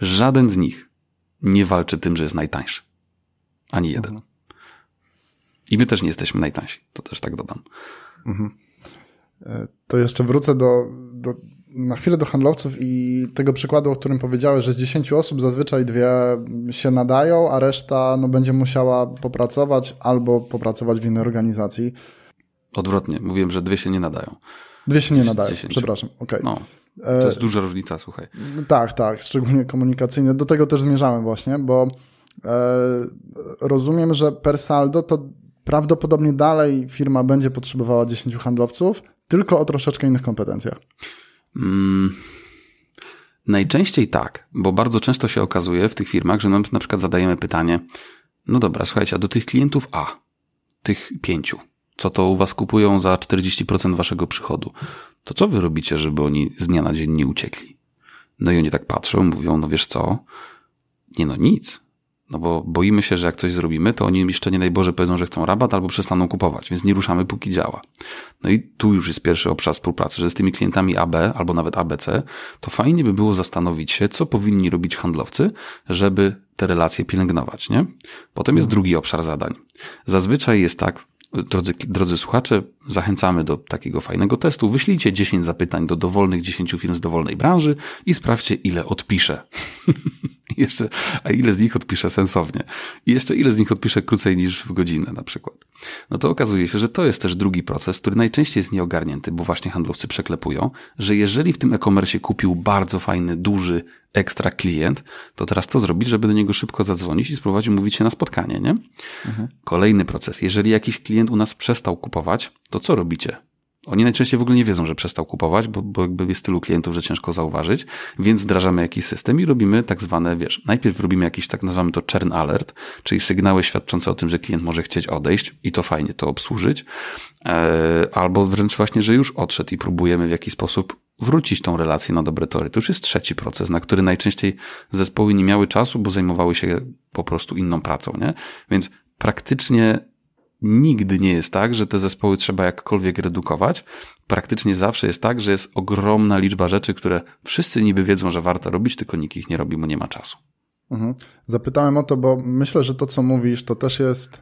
Żaden z nich nie walczy tym, że jest najtańszy. Ani jeden. Mhm. I my też nie jesteśmy najtańsi, to też tak dodam. Mhm. E, to jeszcze wrócę do, do, na chwilę do handlowców i tego przykładu, o którym powiedziałeś, że z 10 osób zazwyczaj dwie się nadają, a reszta no, będzie musiała popracować albo popracować w innej organizacji. Odwrotnie, mówiłem, że dwie się nie nadają. Dwie się nie nadają, przepraszam. Okay. No, to jest e, duża różnica, słuchaj. Tak, tak, szczególnie komunikacyjne. Do tego też zmierzałem właśnie, bo e, rozumiem, że per saldo to prawdopodobnie dalej firma będzie potrzebowała 10 handlowców, tylko o troszeczkę innych kompetencjach. Mm, najczęściej tak, bo bardzo często się okazuje w tych firmach, że nam na przykład zadajemy pytanie, no dobra, słuchajcie, a do tych klientów A, tych pięciu, co to u was kupują za 40% waszego przychodu. To co wy robicie, żeby oni z dnia na dzień nie uciekli? No i oni tak patrzą, mówią, no wiesz co? Nie no, nic. No bo boimy się, że jak coś zrobimy, to oni jeszcze nie najboże powiedzą, że chcą rabat albo przestaną kupować, więc nie ruszamy póki działa. No i tu już jest pierwszy obszar współpracy, że z tymi klientami AB albo nawet ABC, to fajnie by było zastanowić się, co powinni robić handlowcy, żeby te relacje pielęgnować, nie? Potem jest mhm. drugi obszar zadań. Zazwyczaj jest tak, drodzy, drodzy słuchacze, zachęcamy do takiego fajnego testu. Wyślijcie 10 zapytań do dowolnych 10 firm z dowolnej branży i sprawdźcie, ile odpisze. Jeszcze, a ile z nich odpiszę sensownie? I jeszcze ile z nich odpiszę krócej niż w godzinę na przykład? No to okazuje się, że to jest też drugi proces, który najczęściej jest nieogarnięty, bo właśnie handlowcy przeklepują, że jeżeli w tym e-commerce kupił bardzo fajny, duży, ekstra klient, to teraz co zrobić, żeby do niego szybko zadzwonić i spróbować umówić się na spotkanie, nie? Mhm. Kolejny proces. Jeżeli jakiś klient u nas przestał kupować, to co robicie? Oni najczęściej w ogóle nie wiedzą, że przestał kupować, bo, bo jakby jest tylu klientów, że ciężko zauważyć, więc wdrażamy jakiś system i robimy tak zwane, wiesz, najpierw robimy jakiś, tak nazywamy to churn alert, czyli sygnały świadczące o tym, że klient może chcieć odejść i to fajnie to obsłużyć, e, albo wręcz właśnie, że już odszedł i próbujemy w jakiś sposób wrócić tą relację na dobre tory. To już jest trzeci proces, na który najczęściej zespoły nie miały czasu, bo zajmowały się po prostu inną pracą, nie? Więc praktycznie nigdy nie jest tak, że te zespoły trzeba jakkolwiek redukować. Praktycznie zawsze jest tak, że jest ogromna liczba rzeczy, które wszyscy niby wiedzą, że warto robić, tylko nikt ich nie robi, mu nie ma czasu. Mhm. Zapytałem o to, bo myślę, że to, co mówisz, to też jest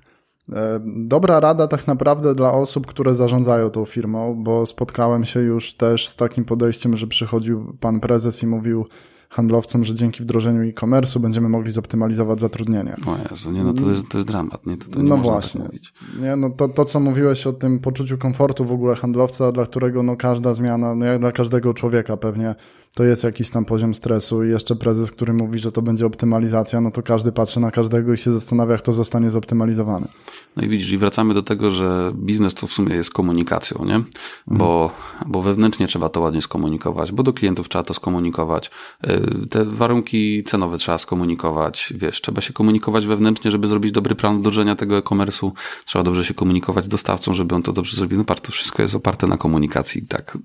e, dobra rada tak naprawdę dla osób, które zarządzają tą firmą, bo spotkałem się już też z takim podejściem, że przychodził pan prezes i mówił, handlowcom, że dzięki wdrożeniu e commerce będziemy mogli zoptymalizować zatrudnienie. No Jezu, nie, no to jest, to jest dramat, nie? To, to nie no tak właśnie. Tak nie, no to, to, co mówiłeś o tym poczuciu komfortu w ogóle handlowca, dla którego no każda zmiana, no jak dla każdego człowieka pewnie, to jest jakiś tam poziom stresu i jeszcze prezes, który mówi, że to będzie optymalizacja, no to każdy patrzy na każdego i się zastanawia, jak to zostanie zoptymalizowane. No i widzisz, i wracamy do tego, że biznes to w sumie jest komunikacją, nie? Bo, mhm. bo wewnętrznie trzeba to ładnie skomunikować, bo do klientów trzeba to skomunikować, y, te warunki cenowe trzeba skomunikować, wiesz, trzeba się komunikować wewnętrznie, żeby zrobić dobry plan wdrożenia tego e-commerce'u, trzeba dobrze się komunikować z dostawcą, żeby on to dobrze zrobił. No, to wszystko jest oparte na komunikacji, tak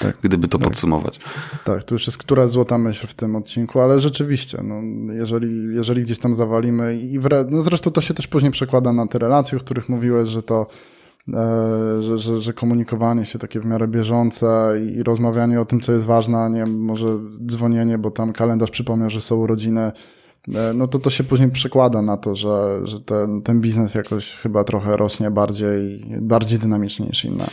tak, gdyby to tak. podsumować. Tak, to już jest która złota myśl w tym odcinku, ale rzeczywiście, no, jeżeli, jeżeli gdzieś tam zawalimy i no zresztą to się też później przekłada na te relacje, o których mówiłeś, że to e, że, że, że, komunikowanie się takie w miarę bieżące i, i rozmawianie o tym, co jest ważne, a nie może dzwonienie, bo tam kalendarz przypomniał, że są urodziny, e, no to to się później przekłada na to, że, że ten, ten biznes jakoś chyba trochę rośnie bardziej, bardziej dynamicznie niż inne.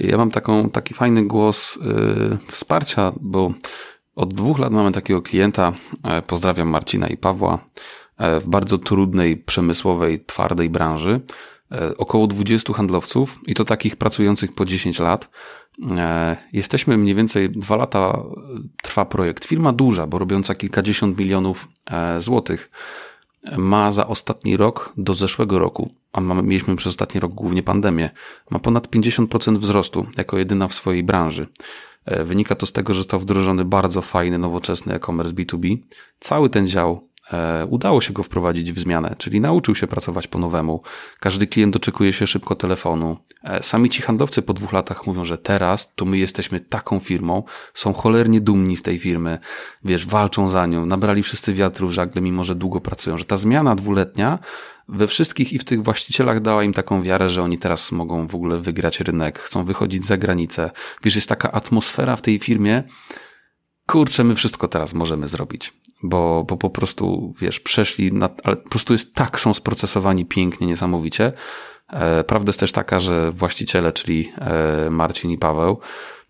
Ja mam taką, taki fajny głos yy, wsparcia, bo od dwóch lat mamy takiego klienta. E, pozdrawiam Marcina i Pawła e, w bardzo trudnej, przemysłowej, twardej branży. E, około 20 handlowców i to takich pracujących po 10 lat. Jesteśmy mniej więcej dwa lata trwa projekt. Firma duża, bo robiąca kilkadziesiąt milionów złotych ma za ostatni rok do zeszłego roku, a mamy, mieliśmy przez ostatni rok głównie pandemię, ma ponad 50% wzrostu jako jedyna w swojej branży. E, wynika to z tego, że został wdrożony bardzo fajny, nowoczesny e-commerce B2B. Cały ten dział E, udało się go wprowadzić w zmianę, czyli nauczył się pracować po nowemu. Każdy klient doczekuje się szybko telefonu. E, sami ci handlowcy po dwóch latach mówią, że teraz to my jesteśmy taką firmą, są cholernie dumni z tej firmy, wiesz, walczą za nią, nabrali wszyscy wiatru w żagle, mimo że długo pracują, że ta zmiana dwuletnia we wszystkich i w tych właścicielach dała im taką wiarę, że oni teraz mogą w ogóle wygrać rynek, chcą wychodzić za granicę. Wiesz, jest taka atmosfera w tej firmie, kurczę, my wszystko teraz możemy zrobić, bo, bo po prostu, wiesz, przeszli, na, ale po prostu jest tak, są sprocesowani pięknie, niesamowicie. E, prawda jest też taka, że właściciele, czyli e, Marcin i Paweł,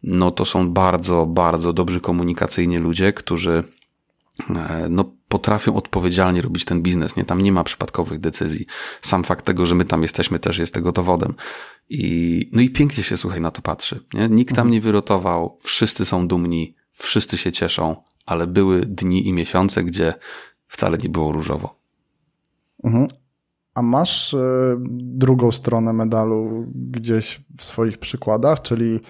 no to są bardzo, bardzo dobrzy komunikacyjni ludzie, którzy e, no, potrafią odpowiedzialnie robić ten biznes. Nie? Tam nie ma przypadkowych decyzji. Sam fakt tego, że my tam jesteśmy, też jest tego dowodem. I, no i pięknie się, słuchaj, na to patrzy. Nie? Nikt tam mhm. nie wyrotował, wszyscy są dumni, wszyscy się cieszą, ale były dni i miesiące, gdzie wcale nie było różowo. Mhm. A masz e, drugą stronę medalu gdzieś w swoich przykładach, czyli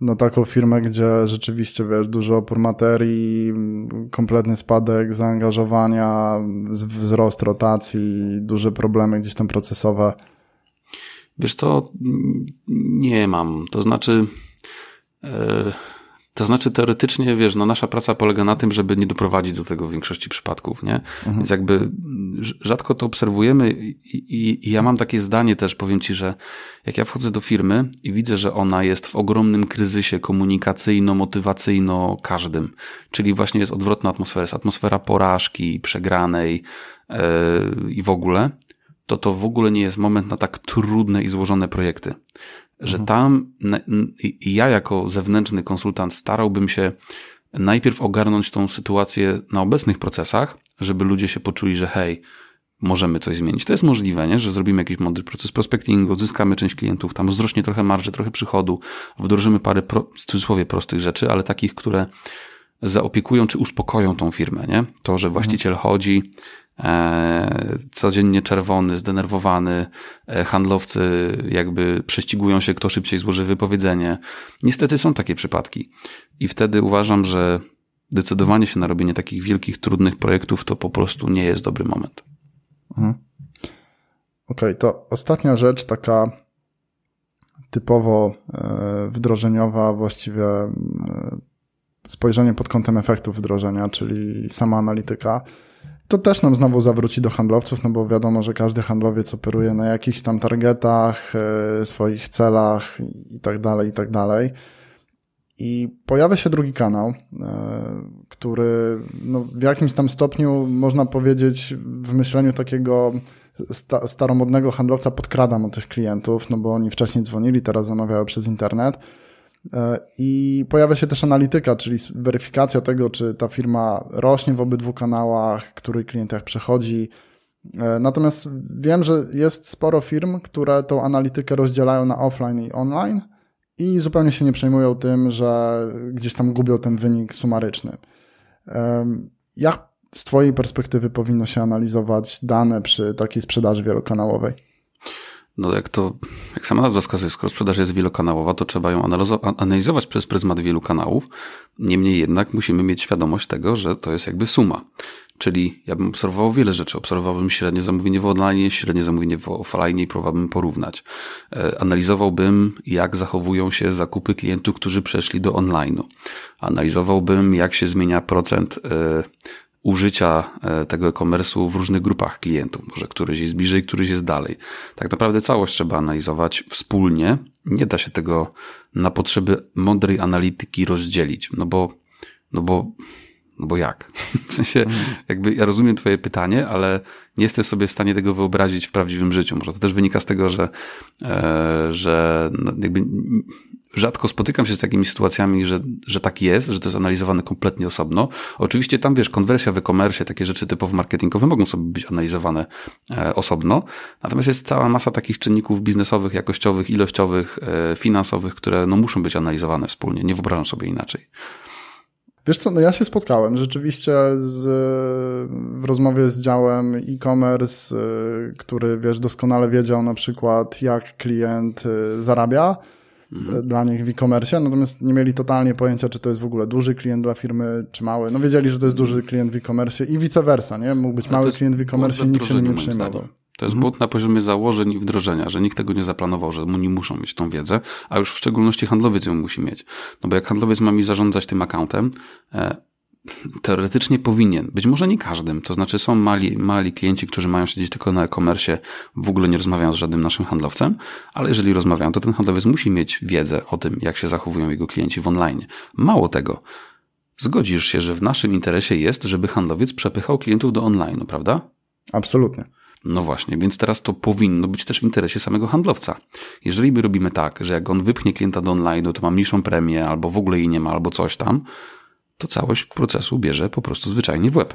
no taką firmę, gdzie rzeczywiście wiesz, dużo opór materii, kompletny spadek zaangażowania, wzrost rotacji, duże problemy gdzieś tam procesowe. Wiesz to nie mam. To znaczy, yy, to znaczy teoretycznie, wiesz, no nasza praca polega na tym, żeby nie doprowadzić do tego w większości przypadków, nie? Mhm. Więc jakby rzadko to obserwujemy i, i, i ja mam takie zdanie też, powiem ci, że jak ja wchodzę do firmy i widzę, że ona jest w ogromnym kryzysie komunikacyjno-motywacyjno każdym, czyli właśnie jest odwrotna atmosfera, jest atmosfera porażki, przegranej yy, i w ogóle, to to w ogóle nie jest moment na tak trudne i złożone projekty że mhm. tam ja jako zewnętrzny konsultant starałbym się najpierw ogarnąć tą sytuację na obecnych procesach, żeby ludzie się poczuli, że hej, możemy coś zmienić. To jest możliwe, nie? że zrobimy jakiś mądry proces prospectingu, odzyskamy część klientów, tam wzrośnie trochę marży, trochę przychodu, wdrożymy parę pro, w cudzysłowie prostych rzeczy, ale takich, które zaopiekują czy uspokoją tą firmę. Nie? To, że mhm. właściciel chodzi, E, codziennie czerwony, zdenerwowany, e, handlowcy jakby prześcigują się, kto szybciej złoży wypowiedzenie. Niestety są takie przypadki. I wtedy uważam, że decydowanie się na robienie takich wielkich, trudnych projektów to po prostu nie jest dobry moment. Mhm. Okej, okay, to ostatnia rzecz, taka typowo e, wdrożeniowa, właściwie spojrzenie pod kątem efektów wdrożenia, czyli sama analityka to też nam znowu zawróci do handlowców, no bo wiadomo, że każdy handlowiec operuje na jakichś tam targetach, e, swoich celach i tak dalej, i tak dalej. I pojawia się drugi kanał, e, który no, w jakimś tam stopniu, można powiedzieć, w myśleniu takiego sta staromodnego handlowca podkradam o tych klientów, no bo oni wcześniej dzwonili, teraz zamawiają przez internet. E, I pojawia się też analityka, czyli weryfikacja tego, czy ta firma rośnie w obydwu kanałach, który klientach przechodzi. E, natomiast wiem, że jest sporo firm, które tą analitykę rozdzielają na offline i online i zupełnie się nie przejmują tym, że gdzieś tam gubią ten wynik sumaryczny. E, jak z Twojej perspektywy powinno się analizować dane przy takiej sprzedaży wielokanałowej? no jak to, jak sama nazwa wskazuje, skoro sprzedaż jest wielokanałowa, to trzeba ją analizować przez pryzmat wielu kanałów. Niemniej jednak musimy mieć świadomość tego, że to jest jakby suma. Czyli ja bym obserwował wiele rzeczy. Obserwowałbym średnie zamówienie w online, średnie zamówienie w offline i próbowałbym porównać. E, analizowałbym, jak zachowują się zakupy klientów, którzy przeszli do online'u. Analizowałbym, jak się zmienia procent e, użycia e, tego e-commerce'u w różnych grupach klientów. Może któryś jest bliżej, któryś jest dalej. Tak naprawdę całość trzeba analizować wspólnie. Nie da się tego na potrzeby mądrej analityki rozdzielić, no bo, no bo, no bo jak? W sensie, mhm. jakby ja rozumiem Twoje pytanie, ale nie jestem sobie w stanie tego wyobrazić w prawdziwym życiu. Może to też wynika z tego, że, e, że no, jakby rzadko spotykam się z takimi sytuacjami, że, że tak jest, że to jest analizowane kompletnie osobno. Oczywiście tam, wiesz, konwersja w e-commerce, takie rzeczy typowo marketingowe mogą sobie być analizowane e, osobno, natomiast jest cała masa takich czynników biznesowych, jakościowych, ilościowych, e, finansowych, które no, muszą być analizowane wspólnie, nie wyobrażam sobie inaczej. Wiesz co, no ja się spotkałem rzeczywiście z, w rozmowie z działem e-commerce, e, który wiesz doskonale wiedział na przykład jak klient zarabia, Mhm. E, dla nich w e-commerce, natomiast nie mieli totalnie pojęcia, czy to jest w ogóle duży klient dla firmy, czy mały. No wiedzieli, że to jest duży klient w e-commerce i vice versa, nie? Mógł być mały klient w e-commerce i nikt się nie przejmował. To jest mhm. błąd na poziomie założeń i wdrożenia, że nikt tego nie zaplanował, że oni muszą mieć tą wiedzę, a już w szczególności handlowiec ją musi mieć. No bo jak handlowiec ma mi zarządzać tym accountem? E, teoretycznie powinien. Być może nie każdym. To znaczy są mali, mali klienci, którzy mają siedzieć tylko na e-commerce, w ogóle nie rozmawiają z żadnym naszym handlowcem, ale jeżeli rozmawiają, to ten handlowiec musi mieć wiedzę o tym, jak się zachowują jego klienci w online. Mało tego, zgodzisz się, że w naszym interesie jest, żeby handlowiec przepychał klientów do online, prawda? Absolutnie. No właśnie, więc teraz to powinno być też w interesie samego handlowca. Jeżeli my robimy tak, że jak on wypchnie klienta do online, to ma mniejszą premię, albo w ogóle jej nie ma, albo coś tam, to całość procesu bierze po prostu zwyczajnie w łeb.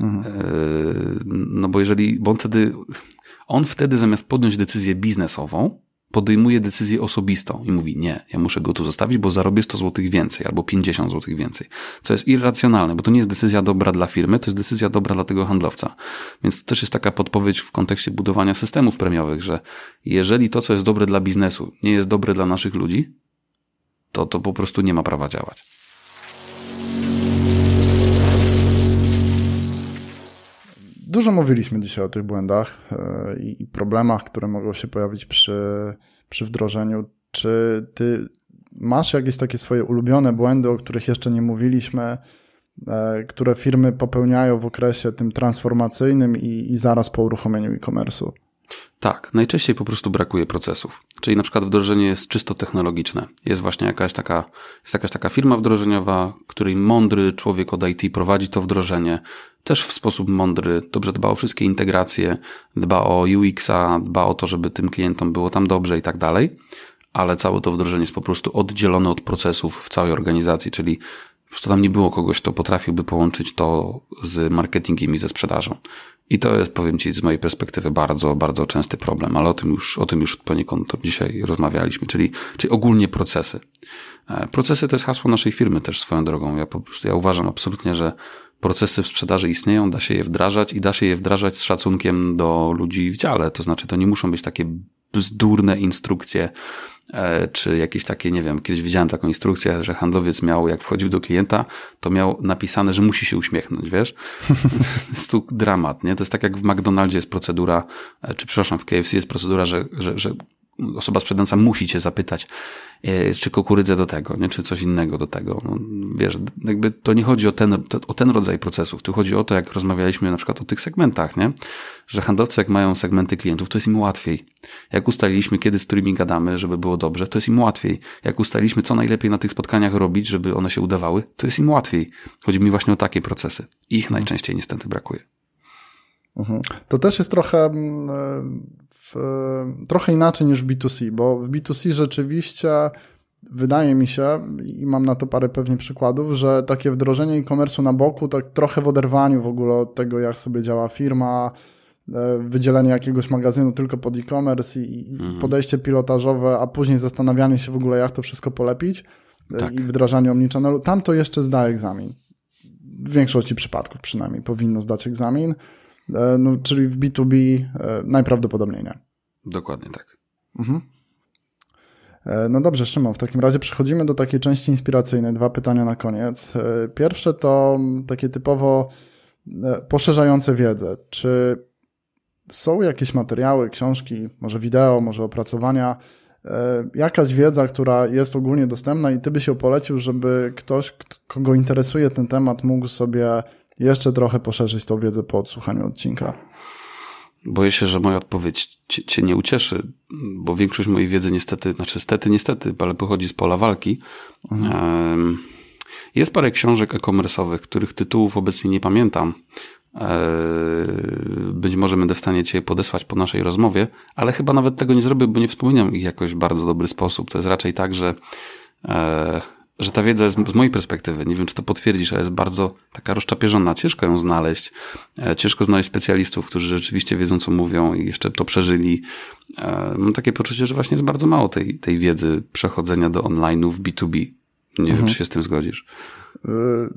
Mhm. E, no bo jeżeli, bo on wtedy, on wtedy zamiast podjąć decyzję biznesową, podejmuje decyzję osobistą i mówi, nie, ja muszę go tu zostawić, bo zarobię 100 zł więcej albo 50 zł więcej. Co jest irracjonalne, bo to nie jest decyzja dobra dla firmy, to jest decyzja dobra dla tego handlowca. Więc to też jest taka podpowiedź w kontekście budowania systemów premiowych, że jeżeli to, co jest dobre dla biznesu, nie jest dobre dla naszych ludzi, to to po prostu nie ma prawa działać. Dużo mówiliśmy dzisiaj o tych błędach e, i problemach, które mogą się pojawić przy, przy wdrożeniu. Czy ty masz jakieś takie swoje ulubione błędy, o których jeszcze nie mówiliśmy, e, które firmy popełniają w okresie tym transformacyjnym i, i zaraz po uruchomieniu e-commerce'u? Tak, najczęściej po prostu brakuje procesów. Czyli na przykład wdrożenie jest czysto technologiczne. Jest właśnie jakaś taka, jest jakaś taka firma wdrożeniowa, której mądry człowiek od IT prowadzi to wdrożenie. Też w sposób mądry, dobrze dba o wszystkie integracje, dba o UX-a, dba o to, żeby tym klientom było tam dobrze i tak dalej. Ale całe to wdrożenie jest po prostu oddzielone od procesów w całej organizacji, czyli po prostu tam nie było kogoś, kto potrafiłby połączyć to z marketingiem i ze sprzedażą. I to jest, powiem Ci, z mojej perspektywy bardzo, bardzo częsty problem, ale o tym już, o tym już poniekąd dzisiaj rozmawialiśmy, czyli, czyli ogólnie procesy. E, procesy to jest hasło naszej firmy też swoją drogą. Ja, po prostu, ja uważam absolutnie, że procesy w sprzedaży istnieją, da się je wdrażać i da się je wdrażać z szacunkiem do ludzi w dziale. To znaczy, to nie muszą być takie bzdurne instrukcje E, czy jakieś takie, nie wiem, kiedyś widziałem taką instrukcję, że handlowiec miał, jak wchodził do klienta, to miał napisane, że musi się uśmiechnąć, wiesz? Stuk dramat, nie? To jest tak jak w McDonaldzie jest procedura, e, czy przepraszam, w KFC jest procedura, że, że, że osoba sprzedająca musi cię zapytać, e, czy kukurydzę do tego, nie? czy coś innego do tego. No, wiesz, jakby to nie chodzi o ten, o ten rodzaj procesów. Tu chodzi o to, jak rozmawialiśmy na przykład o tych segmentach, nie? że handlowcy jak mają segmenty klientów, to jest im łatwiej. Jak ustaliliśmy, kiedy z którymi gadamy, żeby było dobrze, to jest im łatwiej. Jak ustaliliśmy, co najlepiej na tych spotkaniach robić, żeby one się udawały, to jest im łatwiej. Chodzi mi właśnie o takie procesy. Ich najczęściej niestety brakuje. Mhm. To też jest trochę mm, e, trochę inaczej niż w B2C, bo w B2C rzeczywiście wydaje mi się, i mam na to parę pewnie przykładów, że takie wdrożenie e-commerce na boku, tak trochę w oderwaniu w ogóle od tego, jak sobie działa firma, e, wydzielenie jakiegoś magazynu tylko pod e-commerce i, mhm. podejście pilotażowe, a później zastanawianie się w ogóle, jak to wszystko polepić e, tak. i wdrażanie omnichannelu, tam to jeszcze zda egzamin. W większości przypadków przynajmniej powinno zdać egzamin. E, no, czyli w B2B e, najprawdopodobniej nie. Dokładnie tak. Mhm. E, no dobrze, Szymon, w takim razie przechodzimy do takiej części inspiracyjnej. Dwa pytania na koniec. Pierwsze to takie typowo poszerzające wiedzę. Czy są jakieś materiały, książki, może wideo, może opracowania, jakaś wiedza, która jest ogólnie dostępna i ty byś ją polecił, żeby ktoś, kogo interesuje ten temat, mógł sobie jeszcze trochę poszerzyć tą wiedzę po odsłuchaniu odcinka. Boję się, że moja odpowiedź cię, cię nie ucieszy, bo większość mojej wiedzy niestety, znaczy stety, niestety, ale pochodzi z pola walki. Mhm. Jest parę książek e-commerce'owych, których tytułów obecnie nie pamiętam. E, być może będę w stanie Cię podesłać po naszej rozmowie, ale chyba nawet tego nie zrobię, bo nie wspominam ich jakoś bardzo dobry sposób. To jest raczej tak, że e, że ta wiedza jest z mojej perspektywy, nie wiem czy to potwierdzisz, ale jest bardzo taka rozczapieżona, ciężko ją znaleźć. E, ciężko znaleźć specjalistów, którzy rzeczywiście wiedzą, co mówią i jeszcze to przeżyli. E, mam takie poczucie, że właśnie jest bardzo mało tej, tej wiedzy przechodzenia do online'u w B2B. Nie mhm. wiem, czy się z tym zgodzisz. Y,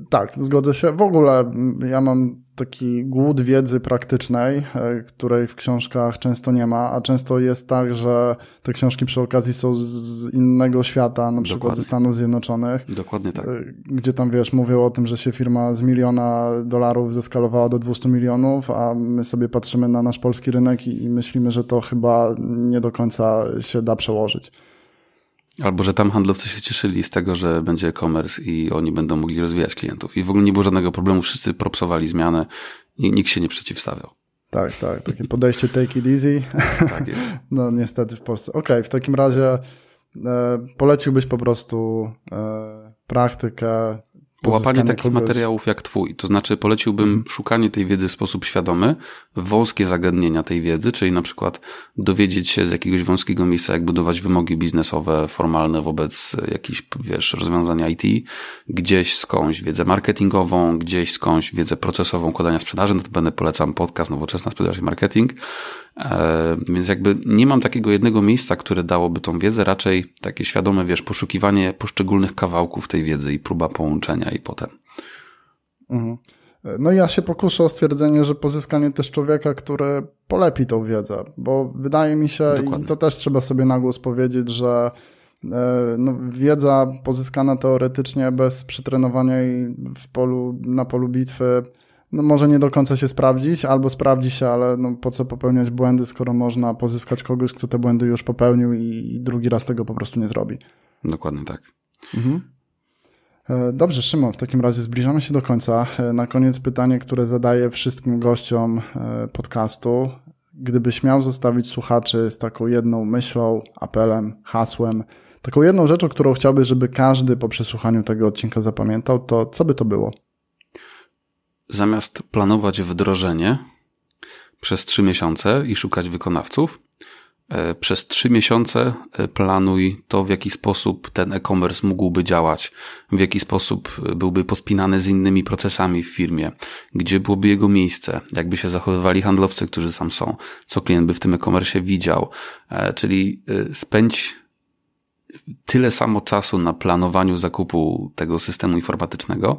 tak, zgodzę się. W ogóle ja mam taki głód wiedzy praktycznej, e, której w książkach często nie ma, a często jest tak, że te książki przy okazji są z innego świata, na przykład Dokładnie. ze Stanów Zjednoczonych. Dokładnie tak. Y, gdzie tam, wiesz, mówią o tym, że się firma z miliona dolarów zeskalowała do 200 milionów, a my sobie patrzymy na nasz polski rynek i, i myślimy, że to chyba nie do końca się da przełożyć. Albo że tam handlowcy się cieszyli z tego, że będzie e-commerce i oni będą mogli rozwijać klientów. I w ogóle nie było żadnego problemu, wszyscy propsowali zmianę, nikt się nie przeciwstawiał. Tak, tak. Takie podejście take it easy. Tak jest. No niestety w Polsce. Okej, okay, w takim razie e, poleciłbyś po prostu e, praktykę Połapanie takich kogoś. materiałów jak twój, to znaczy poleciłbym hmm. szukanie tej wiedzy w sposób świadomy, wąskie zagadnienia tej wiedzy, czyli na przykład dowiedzieć się z jakiegoś wąskiego miejsca, jak budować wymogi biznesowe, formalne wobec jakichś, wiesz, rozwiązań IT, gdzieś skądś wiedzę marketingową, gdzieś skądś wiedzę procesową, kodania sprzedaży, no to będę polecam podcast Nowoczesna Sprzedaż i Marketing, E, więc jakby nie mam takiego jednego miejsca, które dałoby tą wiedzę, raczej takie świadome, wiesz, poszukiwanie poszczególnych kawałków tej wiedzy i próba połączenia i potem. Mhm. No ja się pokuszę o stwierdzenie, że pozyskanie też człowieka, który polepi tą wiedzę, bo wydaje mi się, Dokładnie. i to też trzeba sobie na głos powiedzieć, że e, no, wiedza pozyskana teoretycznie bez przetrenowania i w polu, na polu bitwy no może nie do końca się sprawdzić, albo sprawdzi się, ale no po co popełniać błędy, skoro można pozyskać kogoś, kto te błędy już popełnił i, drugi raz tego po prostu nie zrobi. Dokładnie tak. Mhm. E, dobrze, Szymon, w takim razie zbliżamy się do końca. E, na koniec pytanie, które zadaję wszystkim gościom e, podcastu. Gdybyś miał zostawić słuchaczy z taką jedną myślą, apelem, hasłem, taką jedną rzeczą, którą chciałby, żeby każdy po przesłuchaniu tego odcinka zapamiętał, to co by to było? zamiast planować wdrożenie przez trzy miesiące i szukać wykonawców, e, przez trzy miesiące e, planuj to, w jaki sposób ten e-commerce mógłby działać, w jaki sposób e, byłby pospinany z innymi procesami w firmie, gdzie byłoby jego miejsce, jakby się zachowywali handlowcy, którzy tam są, co klient by w tym e-commerce widział. Czyli spędź tyle samo czasu na planowaniu zakupu tego systemu informatycznego,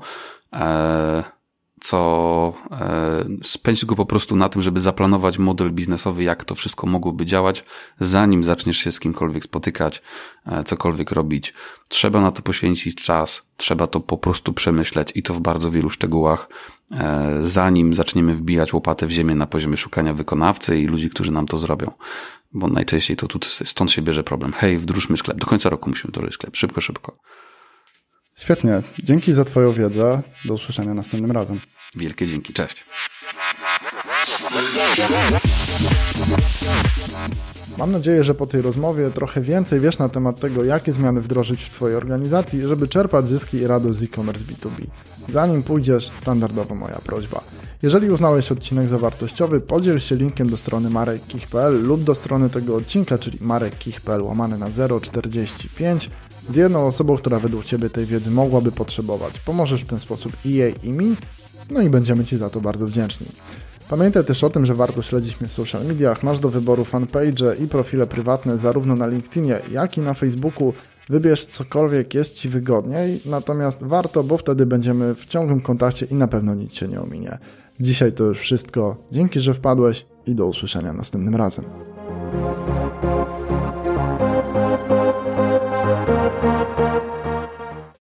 co e, spędzić go po prostu na tym, żeby zaplanować model biznesowy, jak to wszystko mogłoby działać, zanim zaczniesz się z kimkolwiek spotykać, e, cokolwiek robić. Trzeba na to poświęcić czas, trzeba to po prostu przemyśleć i to w bardzo wielu szczegółach, e, zanim zaczniemy wbijać łopatę w ziemię na poziomie szukania wykonawcy i ludzi, którzy nam to zrobią. Bo najczęściej to tu, stąd się bierze problem. Hej, wdróżmy sklep. Do końca roku musimy robić sklep. Szybko, szybko. Świetnie. Dzięki za Twoją wiedzę. Do usłyszenia następnym razem. Wielkie dzięki. Cześć. Mam nadzieję, że po tej rozmowie trochę więcej wiesz na temat tego, jakie zmiany wdrożyć w Twojej organizacji, żeby czerpać zyski i radość z e-commerce B2B. Zanim pójdziesz, standardowo moja prośba. Jeżeli uznałeś odcinek za wartościowy, podziel się linkiem do strony marekich.pl lub do strony tego odcinka, czyli marekich.pl łamane na 045 z jedną osobą, która według Ciebie tej wiedzy mogłaby potrzebować. Pomożesz w ten sposób i jej, i mi, no i będziemy Ci za to bardzo wdzięczni. Pamiętaj też o tym, że warto śledzić mnie w social mediach. Masz do wyboru fanpage i profile prywatne zarówno na LinkedInie, jak i na Facebooku. Wybierz cokolwiek jest Ci wygodniej, natomiast warto, bo wtedy będziemy w ciągłym kontakcie i na pewno nic się nie ominie. Dzisiaj to już wszystko. Dzięki, że wpadłeś i do usłyszenia następnym razem.